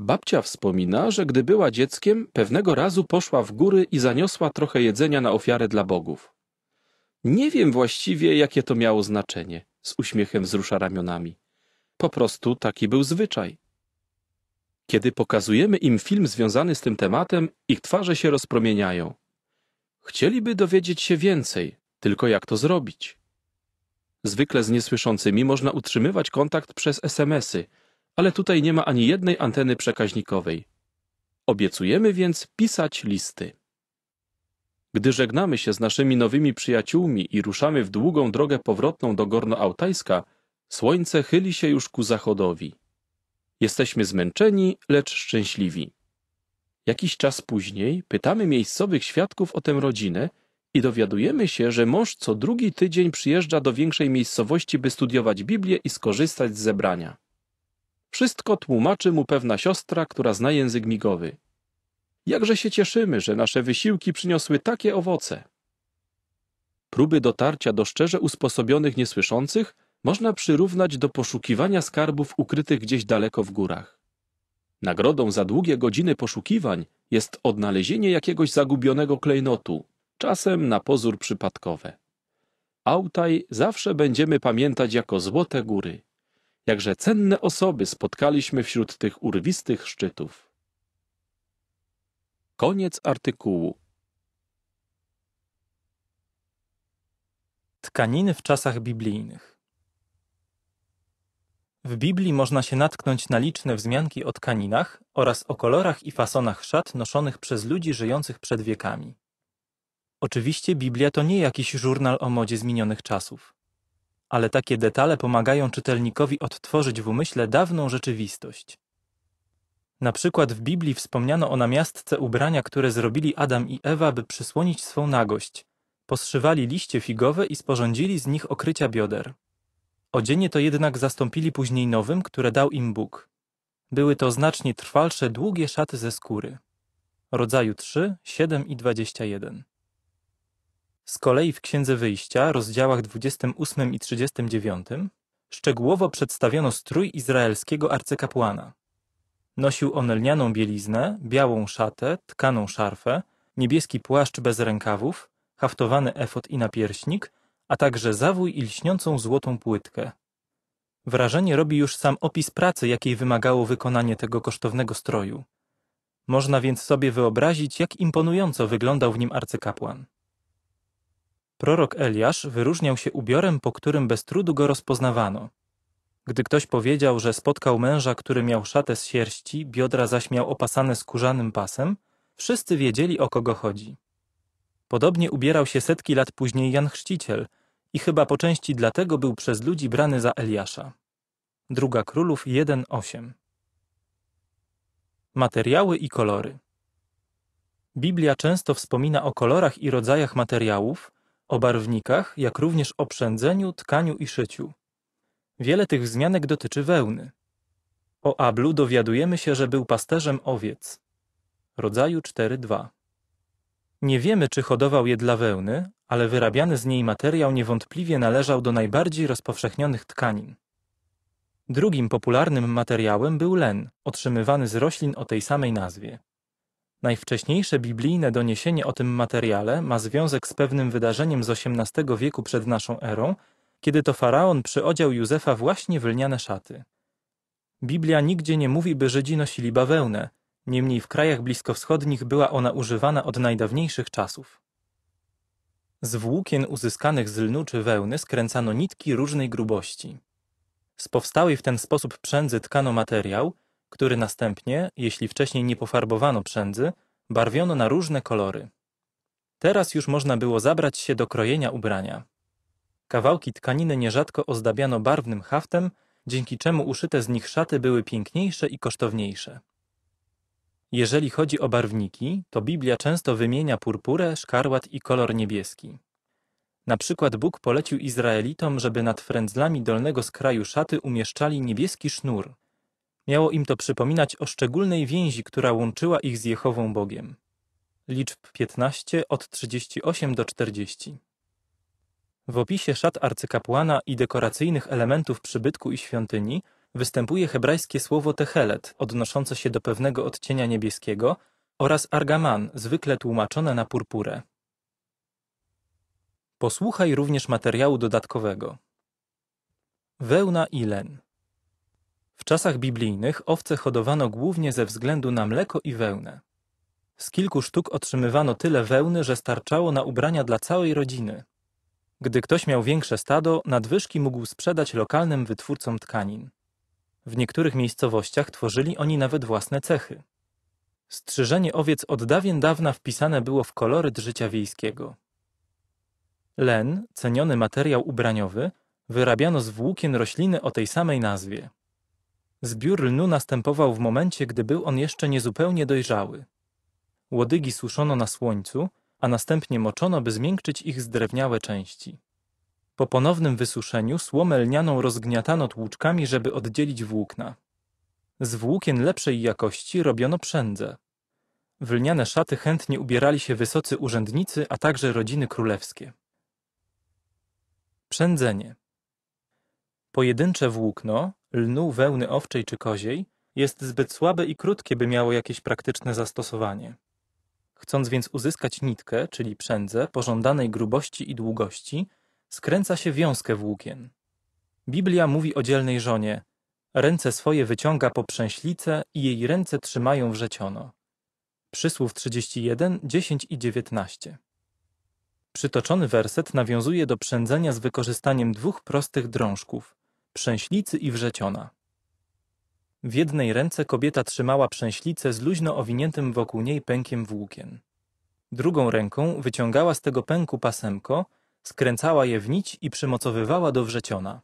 Babcia wspomina, że gdy była dzieckiem, pewnego razu poszła w góry i zaniosła trochę jedzenia na ofiarę dla bogów. Nie wiem właściwie, jakie to miało znaczenie, z uśmiechem wzrusza ramionami. Po prostu taki był zwyczaj. Kiedy pokazujemy im film związany z tym tematem, ich twarze się rozpromieniają. Chcieliby dowiedzieć się więcej, tylko jak to zrobić? Zwykle z niesłyszącymi można utrzymywać kontakt przez SMS-y, ale tutaj nie ma ani jednej anteny przekaźnikowej. Obiecujemy więc pisać listy. Gdy żegnamy się z naszymi nowymi przyjaciółmi i ruszamy w długą drogę powrotną do Gornoałtajska, słońce chyli się już ku zachodowi. Jesteśmy zmęczeni, lecz szczęśliwi. Jakiś czas później pytamy miejscowych świadków o tę rodzinę i dowiadujemy się, że mąż co drugi tydzień przyjeżdża do większej miejscowości, by studiować Biblię i skorzystać z zebrania. Wszystko tłumaczy mu pewna siostra, która zna język migowy. Jakże się cieszymy, że nasze wysiłki przyniosły takie owoce. Próby dotarcia do szczerze usposobionych niesłyszących można przyrównać do poszukiwania skarbów ukrytych gdzieś daleko w górach. Nagrodą za długie godziny poszukiwań jest odnalezienie jakiegoś zagubionego klejnotu, czasem na pozór przypadkowe. Autaj zawsze będziemy pamiętać jako złote góry jakże cenne osoby spotkaliśmy wśród tych urwistych szczytów. Koniec artykułu. Tkaniny w czasach biblijnych. W Biblii można się natknąć na liczne wzmianki o tkaninach oraz o kolorach i fasonach szat noszonych przez ludzi żyjących przed wiekami. Oczywiście Biblia to nie jakiś żurnal o modzie z minionych czasów ale takie detale pomagają czytelnikowi odtworzyć w umyśle dawną rzeczywistość. Na przykład w Biblii wspomniano o namiastce ubrania, które zrobili Adam i Ewa, by przysłonić swą nagość. Poszywali liście figowe i sporządzili z nich okrycia bioder. Odzienie to jednak zastąpili później nowym, które dał im Bóg. Były to znacznie trwalsze, długie szaty ze skóry. Rodzaju 3, 7 i 21. Z kolei w Księdze Wyjścia, rozdziałach 28 i 39, szczegółowo przedstawiono strój izraelskiego arcykapłana. Nosił on lnianą bieliznę, białą szatę, tkaną szarfę, niebieski płaszcz bez rękawów, haftowany efot i napierśnik, a także zawój i lśniącą złotą płytkę. Wrażenie robi już sam opis pracy, jakiej wymagało wykonanie tego kosztownego stroju. Można więc sobie wyobrazić, jak imponująco wyglądał w nim arcykapłan. Prorok Eliasz wyróżniał się ubiorem, po którym bez trudu go rozpoznawano. Gdy ktoś powiedział, że spotkał męża, który miał szatę z sierści, biodra zaś miał opasane skórzanym pasem, wszyscy wiedzieli o kogo chodzi. Podobnie ubierał się setki lat później Jan Chrzciciel i chyba po części dlatego był przez ludzi brany za Eliasza. Druga Królów 1.8 Materiały i kolory Biblia często wspomina o kolorach i rodzajach materiałów, o barwnikach, jak również o przędzeniu, tkaniu i szyciu. Wiele tych wzmianek dotyczy wełny. O Ablu dowiadujemy się, że był pasterzem owiec. Rodzaju 4.2 Nie wiemy, czy hodował je dla wełny, ale wyrabiany z niej materiał niewątpliwie należał do najbardziej rozpowszechnionych tkanin. Drugim popularnym materiałem był len, otrzymywany z roślin o tej samej nazwie. Najwcześniejsze biblijne doniesienie o tym materiale ma związek z pewnym wydarzeniem z XVIII wieku przed naszą erą, kiedy to faraon przyodział Józefa właśnie w lniane szaty. Biblia nigdzie nie mówi, by Żydzi nosili bawełnę, niemniej w krajach bliskowschodnich była ona używana od najdawniejszych czasów. Z włókien uzyskanych z lnu czy wełny skręcano nitki różnej grubości. Z powstałej w ten sposób przędzy tkano materiał, który następnie, jeśli wcześniej nie pofarbowano przędzy, barwiono na różne kolory. Teraz już można było zabrać się do krojenia ubrania. Kawałki tkaniny nierzadko ozdabiano barwnym haftem, dzięki czemu uszyte z nich szaty były piękniejsze i kosztowniejsze. Jeżeli chodzi o barwniki, to Biblia często wymienia purpurę, szkarłat i kolor niebieski. Na przykład Bóg polecił Izraelitom, żeby nad frędzlami dolnego skraju szaty umieszczali niebieski sznur, Miało im to przypominać o szczególnej więzi, która łączyła ich z Jehową Bogiem. Liczb 15 od 38 do 40. W opisie szat arcykapłana i dekoracyjnych elementów przybytku i świątyni występuje hebrajskie słowo tehelet, odnoszące się do pewnego odcienia niebieskiego, oraz argaman, zwykle tłumaczone na purpurę. Posłuchaj również materiału dodatkowego. Wełna i len czasach biblijnych owce hodowano głównie ze względu na mleko i wełnę. Z kilku sztuk otrzymywano tyle wełny, że starczało na ubrania dla całej rodziny. Gdy ktoś miał większe stado, nadwyżki mógł sprzedać lokalnym wytwórcom tkanin. W niektórych miejscowościach tworzyli oni nawet własne cechy. Strzyżenie owiec od dawien dawna wpisane było w koloryt życia wiejskiego. Len, ceniony materiał ubraniowy, wyrabiano z włókien rośliny o tej samej nazwie. Zbiór lnu następował w momencie, gdy był on jeszcze niezupełnie dojrzały. Łodygi suszono na słońcu, a następnie moczono, by zmiękczyć ich zdrewniałe części. Po ponownym wysuszeniu słomę lnianą rozgniatano tłuczkami, żeby oddzielić włókna. Z włókien lepszej jakości robiono przędzę. W lniane szaty chętnie ubierali się wysocy urzędnicy, a także rodziny królewskie. Przędzenie Pojedyncze włókno, lnu wełny owczej czy koziej, jest zbyt słabe i krótkie, by miało jakieś praktyczne zastosowanie. Chcąc więc uzyskać nitkę, czyli przędzę, pożądanej grubości i długości, skręca się wiązkę włókien. Biblia mówi o dzielnej żonie. Ręce swoje wyciąga po przęślicę i jej ręce trzymają wrzeciono. Przysłów 31, 10 i 19. Przytoczony werset nawiązuje do przędzenia z wykorzystaniem dwóch prostych drążków przęślicy i wrzeciona. W jednej ręce kobieta trzymała przęślicę z luźno owiniętym wokół niej pękiem włókien. Drugą ręką wyciągała z tego pęku pasemko, skręcała je w nić i przymocowywała do wrzeciona.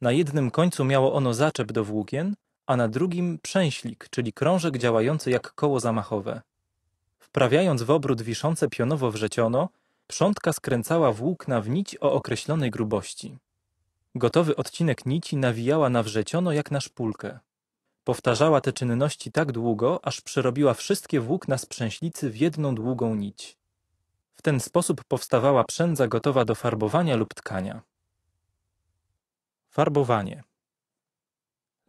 Na jednym końcu miało ono zaczep do włókien, a na drugim przęślik, czyli krążek działający jak koło zamachowe. Wprawiając w obrót wiszące pionowo wrzeciono, Przątka skręcała włókna w nić o określonej grubości. Gotowy odcinek nici nawijała na wrzeciono jak na szpulkę. Powtarzała te czynności tak długo, aż przerobiła wszystkie włókna z przęślicy w jedną długą nić. W ten sposób powstawała przędza gotowa do farbowania lub tkania. Farbowanie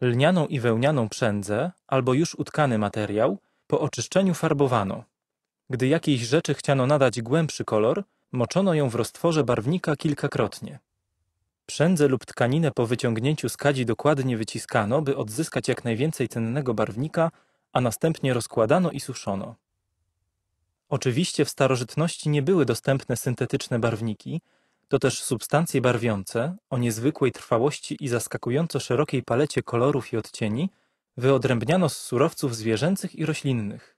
Lnianą i wełnianą przędzę albo już utkany materiał po oczyszczeniu farbowano. Gdy jakiejś rzeczy chciano nadać głębszy kolor, moczono ją w roztworze barwnika kilkakrotnie. Przędzę lub tkaninę po wyciągnięciu z kadzi dokładnie wyciskano, by odzyskać jak najwięcej cennego barwnika, a następnie rozkładano i suszono. Oczywiście w starożytności nie były dostępne syntetyczne barwniki, to też substancje barwiące o niezwykłej trwałości i zaskakująco szerokiej palecie kolorów i odcieni wyodrębniano z surowców zwierzęcych i roślinnych.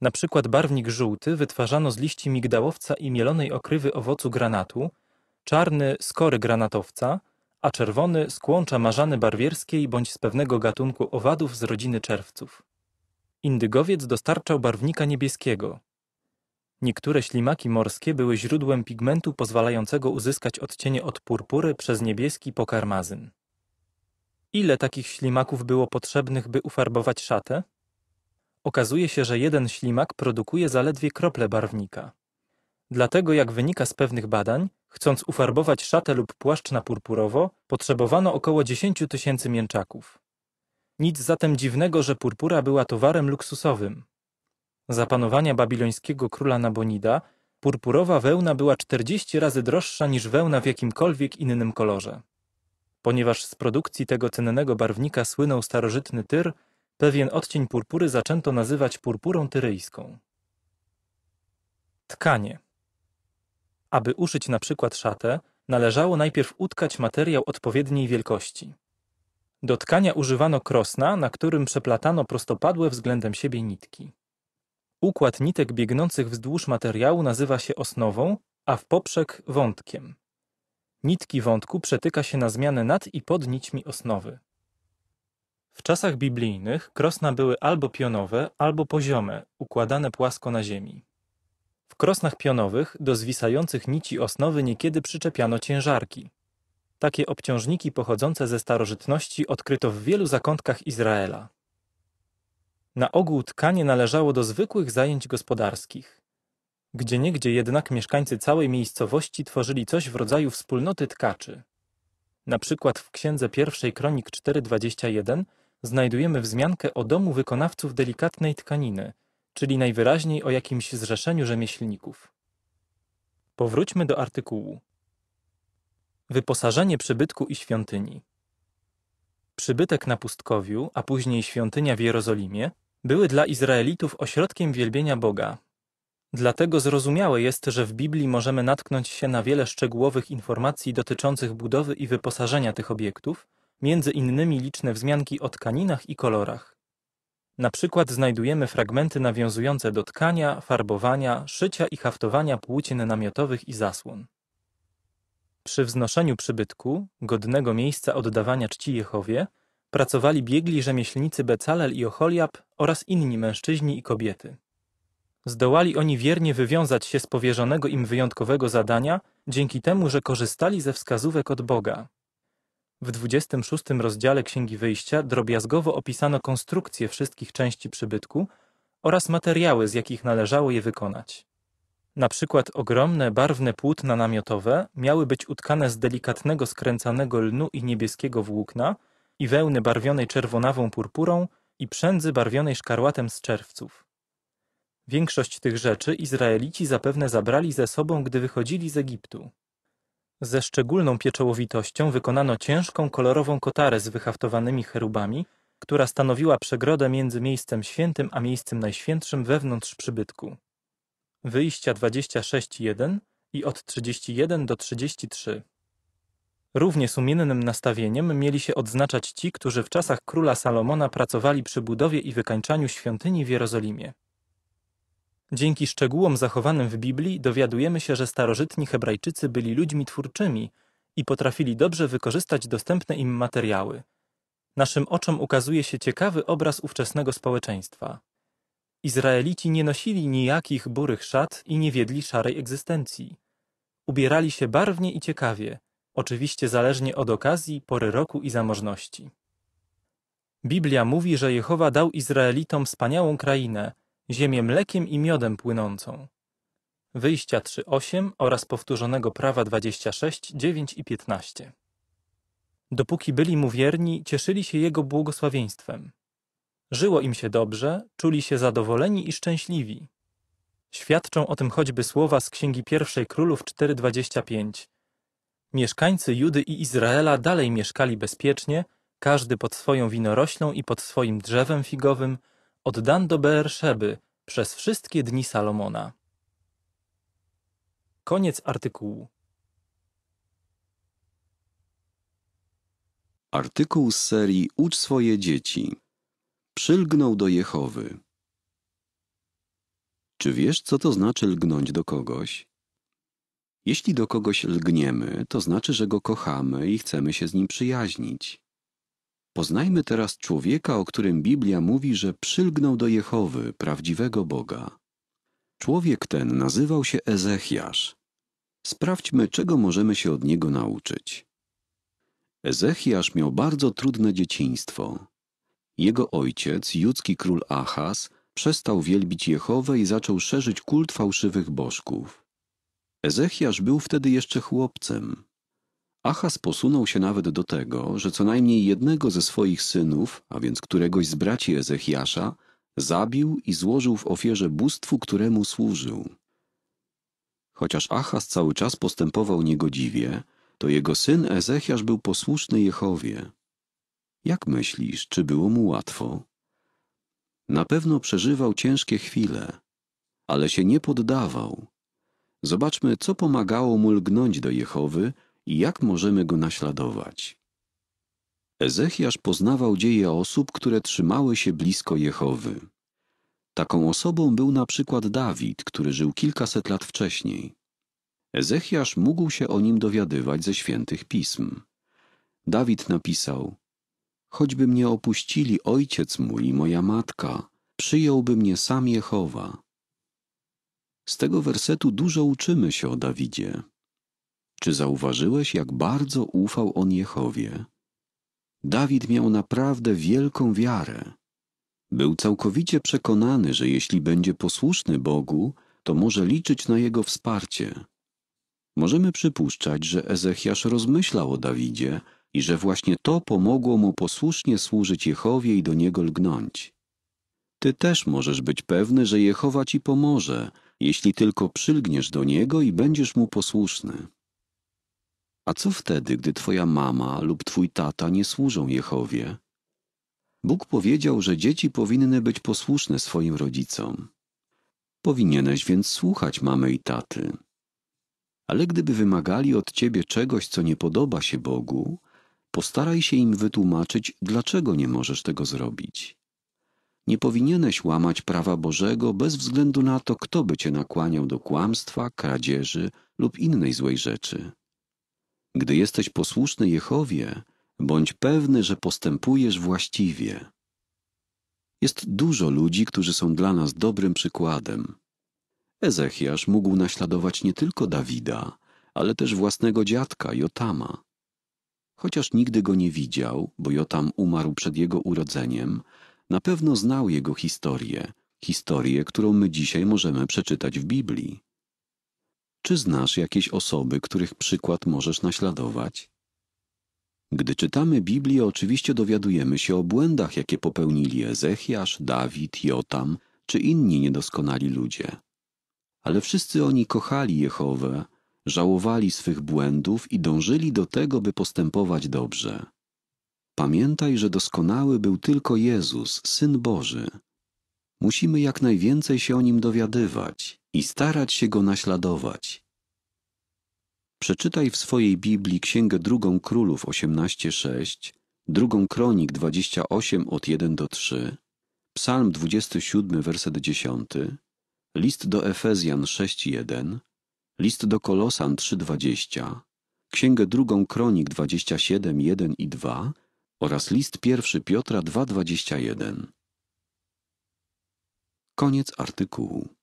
Na przykład barwnik żółty wytwarzano z liści migdałowca i mielonej okrywy owocu granatu, czarny z kory granatowca, a czerwony z kłącza marzany barwierskiej bądź z pewnego gatunku owadów z rodziny czerwców. Indygowiec dostarczał barwnika niebieskiego. Niektóre ślimaki morskie były źródłem pigmentu pozwalającego uzyskać odcienie od purpury przez niebieski pokarmazyn. Ile takich ślimaków było potrzebnych, by ufarbować szatę? Okazuje się, że jeden ślimak produkuje zaledwie krople barwnika. Dlatego, jak wynika z pewnych badań, chcąc ufarbować szatę lub płaszcz na purpurowo, potrzebowano około 10 tysięcy mięczaków. Nic zatem dziwnego, że purpura była towarem luksusowym. Za panowania babilońskiego króla Nabonida purpurowa wełna była 40 razy droższa niż wełna w jakimkolwiek innym kolorze. Ponieważ z produkcji tego cennego barwnika słynął starożytny Tyr, Pewien odcień purpury zaczęto nazywać purpurą tyryjską. Tkanie. Aby uszyć na przykład szatę, należało najpierw utkać materiał odpowiedniej wielkości. Do tkania używano krosna, na którym przeplatano prostopadłe względem siebie nitki. Układ nitek biegnących wzdłuż materiału nazywa się osnową, a w poprzek wątkiem. Nitki wątku przetyka się na zmianę nad i pod nićmi osnowy. W czasach biblijnych krosna były albo pionowe, albo poziome, układane płasko na ziemi. W krosnach pionowych do zwisających nici osnowy niekiedy przyczepiano ciężarki. Takie obciążniki pochodzące ze starożytności odkryto w wielu zakątkach Izraela. Na ogół tkanie należało do zwykłych zajęć gospodarskich. Gdzieniegdzie jednak mieszkańcy całej miejscowości tworzyli coś w rodzaju wspólnoty tkaczy. Na przykład w księdze pierwszej kronik 421 znajdujemy wzmiankę o domu wykonawców delikatnej tkaniny, czyli najwyraźniej o jakimś zrzeszeniu rzemieślników. Powróćmy do artykułu. Wyposażenie przybytku i świątyni. Przybytek na pustkowiu, a później świątynia w Jerozolimie, były dla Izraelitów ośrodkiem wielbienia Boga. Dlatego zrozumiałe jest, że w Biblii możemy natknąć się na wiele szczegółowych informacji dotyczących budowy i wyposażenia tych obiektów, między innymi liczne wzmianki o tkaninach i kolorach. Na przykład znajdujemy fragmenty nawiązujące do tkania, farbowania, szycia i haftowania płócien namiotowych i zasłon. Przy wznoszeniu przybytku, godnego miejsca oddawania czci Jehowie, pracowali biegli rzemieślnicy Becalel i Oholiab oraz inni mężczyźni i kobiety. Zdołali oni wiernie wywiązać się z powierzonego im wyjątkowego zadania, dzięki temu, że korzystali ze wskazówek od Boga, w 26 rozdziale Księgi Wyjścia drobiazgowo opisano konstrukcję wszystkich części przybytku oraz materiały, z jakich należało je wykonać. Na przykład ogromne, barwne płótna namiotowe miały być utkane z delikatnego skręcanego lnu i niebieskiego włókna i wełny barwionej czerwonawą purpurą i przędzy barwionej szkarłatem z czerwców. Większość tych rzeczy Izraelici zapewne zabrali ze sobą, gdy wychodzili z Egiptu. Ze szczególną pieczołowitością wykonano ciężką, kolorową kotarę z wyhaftowanymi cherubami, która stanowiła przegrodę między miejscem świętym a miejscem najświętszym wewnątrz przybytku. Wyjścia 26.1 i od 31 do 33. Równie sumiennym nastawieniem mieli się odznaczać ci, którzy w czasach króla Salomona pracowali przy budowie i wykańczaniu świątyni w Jerozolimie. Dzięki szczegółom zachowanym w Biblii dowiadujemy się, że starożytni Hebrajczycy byli ludźmi twórczymi i potrafili dobrze wykorzystać dostępne im materiały. Naszym oczom ukazuje się ciekawy obraz ówczesnego społeczeństwa. Izraelici nie nosili nijakich burych szat i nie wiedli szarej egzystencji. Ubierali się barwnie i ciekawie, oczywiście zależnie od okazji, pory roku i zamożności. Biblia mówi, że Jehowa dał Izraelitom wspaniałą krainę – ziemię mlekiem i miodem płynącą. Wyjścia 3.8 oraz powtórzonego prawa 26, 9 i 15. Dopóki byli mu wierni, cieszyli się jego błogosławieństwem. Żyło im się dobrze, czuli się zadowoleni i szczęśliwi. Świadczą o tym choćby słowa z Księgi Pierwszej Królów 4:25. Mieszkańcy Judy i Izraela dalej mieszkali bezpiecznie, każdy pod swoją winoroślą i pod swoim drzewem figowym, od Dan do Beerszeby, przez wszystkie dni Salomona. Koniec artykułu. Artykuł z serii Ucz swoje dzieci. Przylgnął do Jehowy. Czy wiesz, co to znaczy lgnąć do kogoś? Jeśli do kogoś lgniemy, to znaczy, że go kochamy i chcemy się z nim przyjaźnić. Poznajmy teraz człowieka, o którym Biblia mówi, że przylgnął do Jehowy, prawdziwego Boga. Człowiek ten nazywał się Ezechiasz. Sprawdźmy, czego możemy się od niego nauczyć. Ezechiasz miał bardzo trudne dzieciństwo. Jego ojciec, judzki król Achas, przestał wielbić Jehowę i zaczął szerzyć kult fałszywych bożków. Ezechiasz był wtedy jeszcze chłopcem. Achaz posunął się nawet do tego, że co najmniej jednego ze swoich synów, a więc któregoś z braci Ezechiasza, zabił i złożył w ofierze bóstwu, któremu służył. Chociaż Achaz cały czas postępował niegodziwie, to jego syn Ezechiasz był posłuszny Jehowie. Jak myślisz, czy było mu łatwo? Na pewno przeżywał ciężkie chwile, ale się nie poddawał. Zobaczmy, co pomagało mu lgnąć do Jehowy i jak możemy go naśladować. Ezechiasz poznawał dzieje osób, które trzymały się blisko Jehowy. Taką osobą był na przykład Dawid, który żył kilkaset lat wcześniej. Ezechiasz mógł się o nim dowiadywać ze świętych pism. Dawid napisał: Choćby mnie opuścili ojciec mój i moja matka, przyjąłby mnie sam Jehowa. Z tego wersetu dużo uczymy się o Dawidzie. Czy zauważyłeś, jak bardzo ufał on Jehowie? Dawid miał naprawdę wielką wiarę. Był całkowicie przekonany, że jeśli będzie posłuszny Bogu, to może liczyć na jego wsparcie. Możemy przypuszczać, że Ezechiasz rozmyślał o Dawidzie i że właśnie to pomogło mu posłusznie służyć Jehowie i do niego lgnąć. Ty też możesz być pewny, że Jehowa ci pomoże, jeśli tylko przylgniesz do niego i będziesz mu posłuszny. A co wtedy, gdy twoja mama lub twój tata nie służą Jehowie? Bóg powiedział, że dzieci powinny być posłuszne swoim rodzicom. Powinieneś więc słuchać mamy i taty. Ale gdyby wymagali od ciebie czegoś, co nie podoba się Bogu, postaraj się im wytłumaczyć, dlaczego nie możesz tego zrobić. Nie powinieneś łamać prawa Bożego bez względu na to, kto by cię nakłaniał do kłamstwa, kradzieży lub innej złej rzeczy. Gdy jesteś posłuszny Jehowie, bądź pewny, że postępujesz właściwie. Jest dużo ludzi, którzy są dla nas dobrym przykładem. Ezechiasz mógł naśladować nie tylko Dawida, ale też własnego dziadka, Jotama. Chociaż nigdy go nie widział, bo Jotam umarł przed jego urodzeniem, na pewno znał jego historię, historię, którą my dzisiaj możemy przeczytać w Biblii. Czy znasz jakieś osoby, których przykład możesz naśladować? Gdy czytamy Biblię, oczywiście dowiadujemy się o błędach, jakie popełnili Ezechiasz, Dawid, Jotam czy inni niedoskonali ludzie. Ale wszyscy oni kochali Jehowę, żałowali swych błędów i dążyli do tego, by postępować dobrze. Pamiętaj, że doskonały był tylko Jezus, Syn Boży, Musimy jak najwięcej się o nim dowiadywać i starać się go naśladować. Przeczytaj w swojej Biblii Księgę Drugą Królów 18:6, Drugą Kronik 28 od 1 do 3, Psalm 27 werset 10, List do Efezjan 6:1, List do Kolosan 3:20, Księgę Drugą Kronik 27:1 i 2 oraz List Pierwszy Piotra 2:21. Koniec artykułu.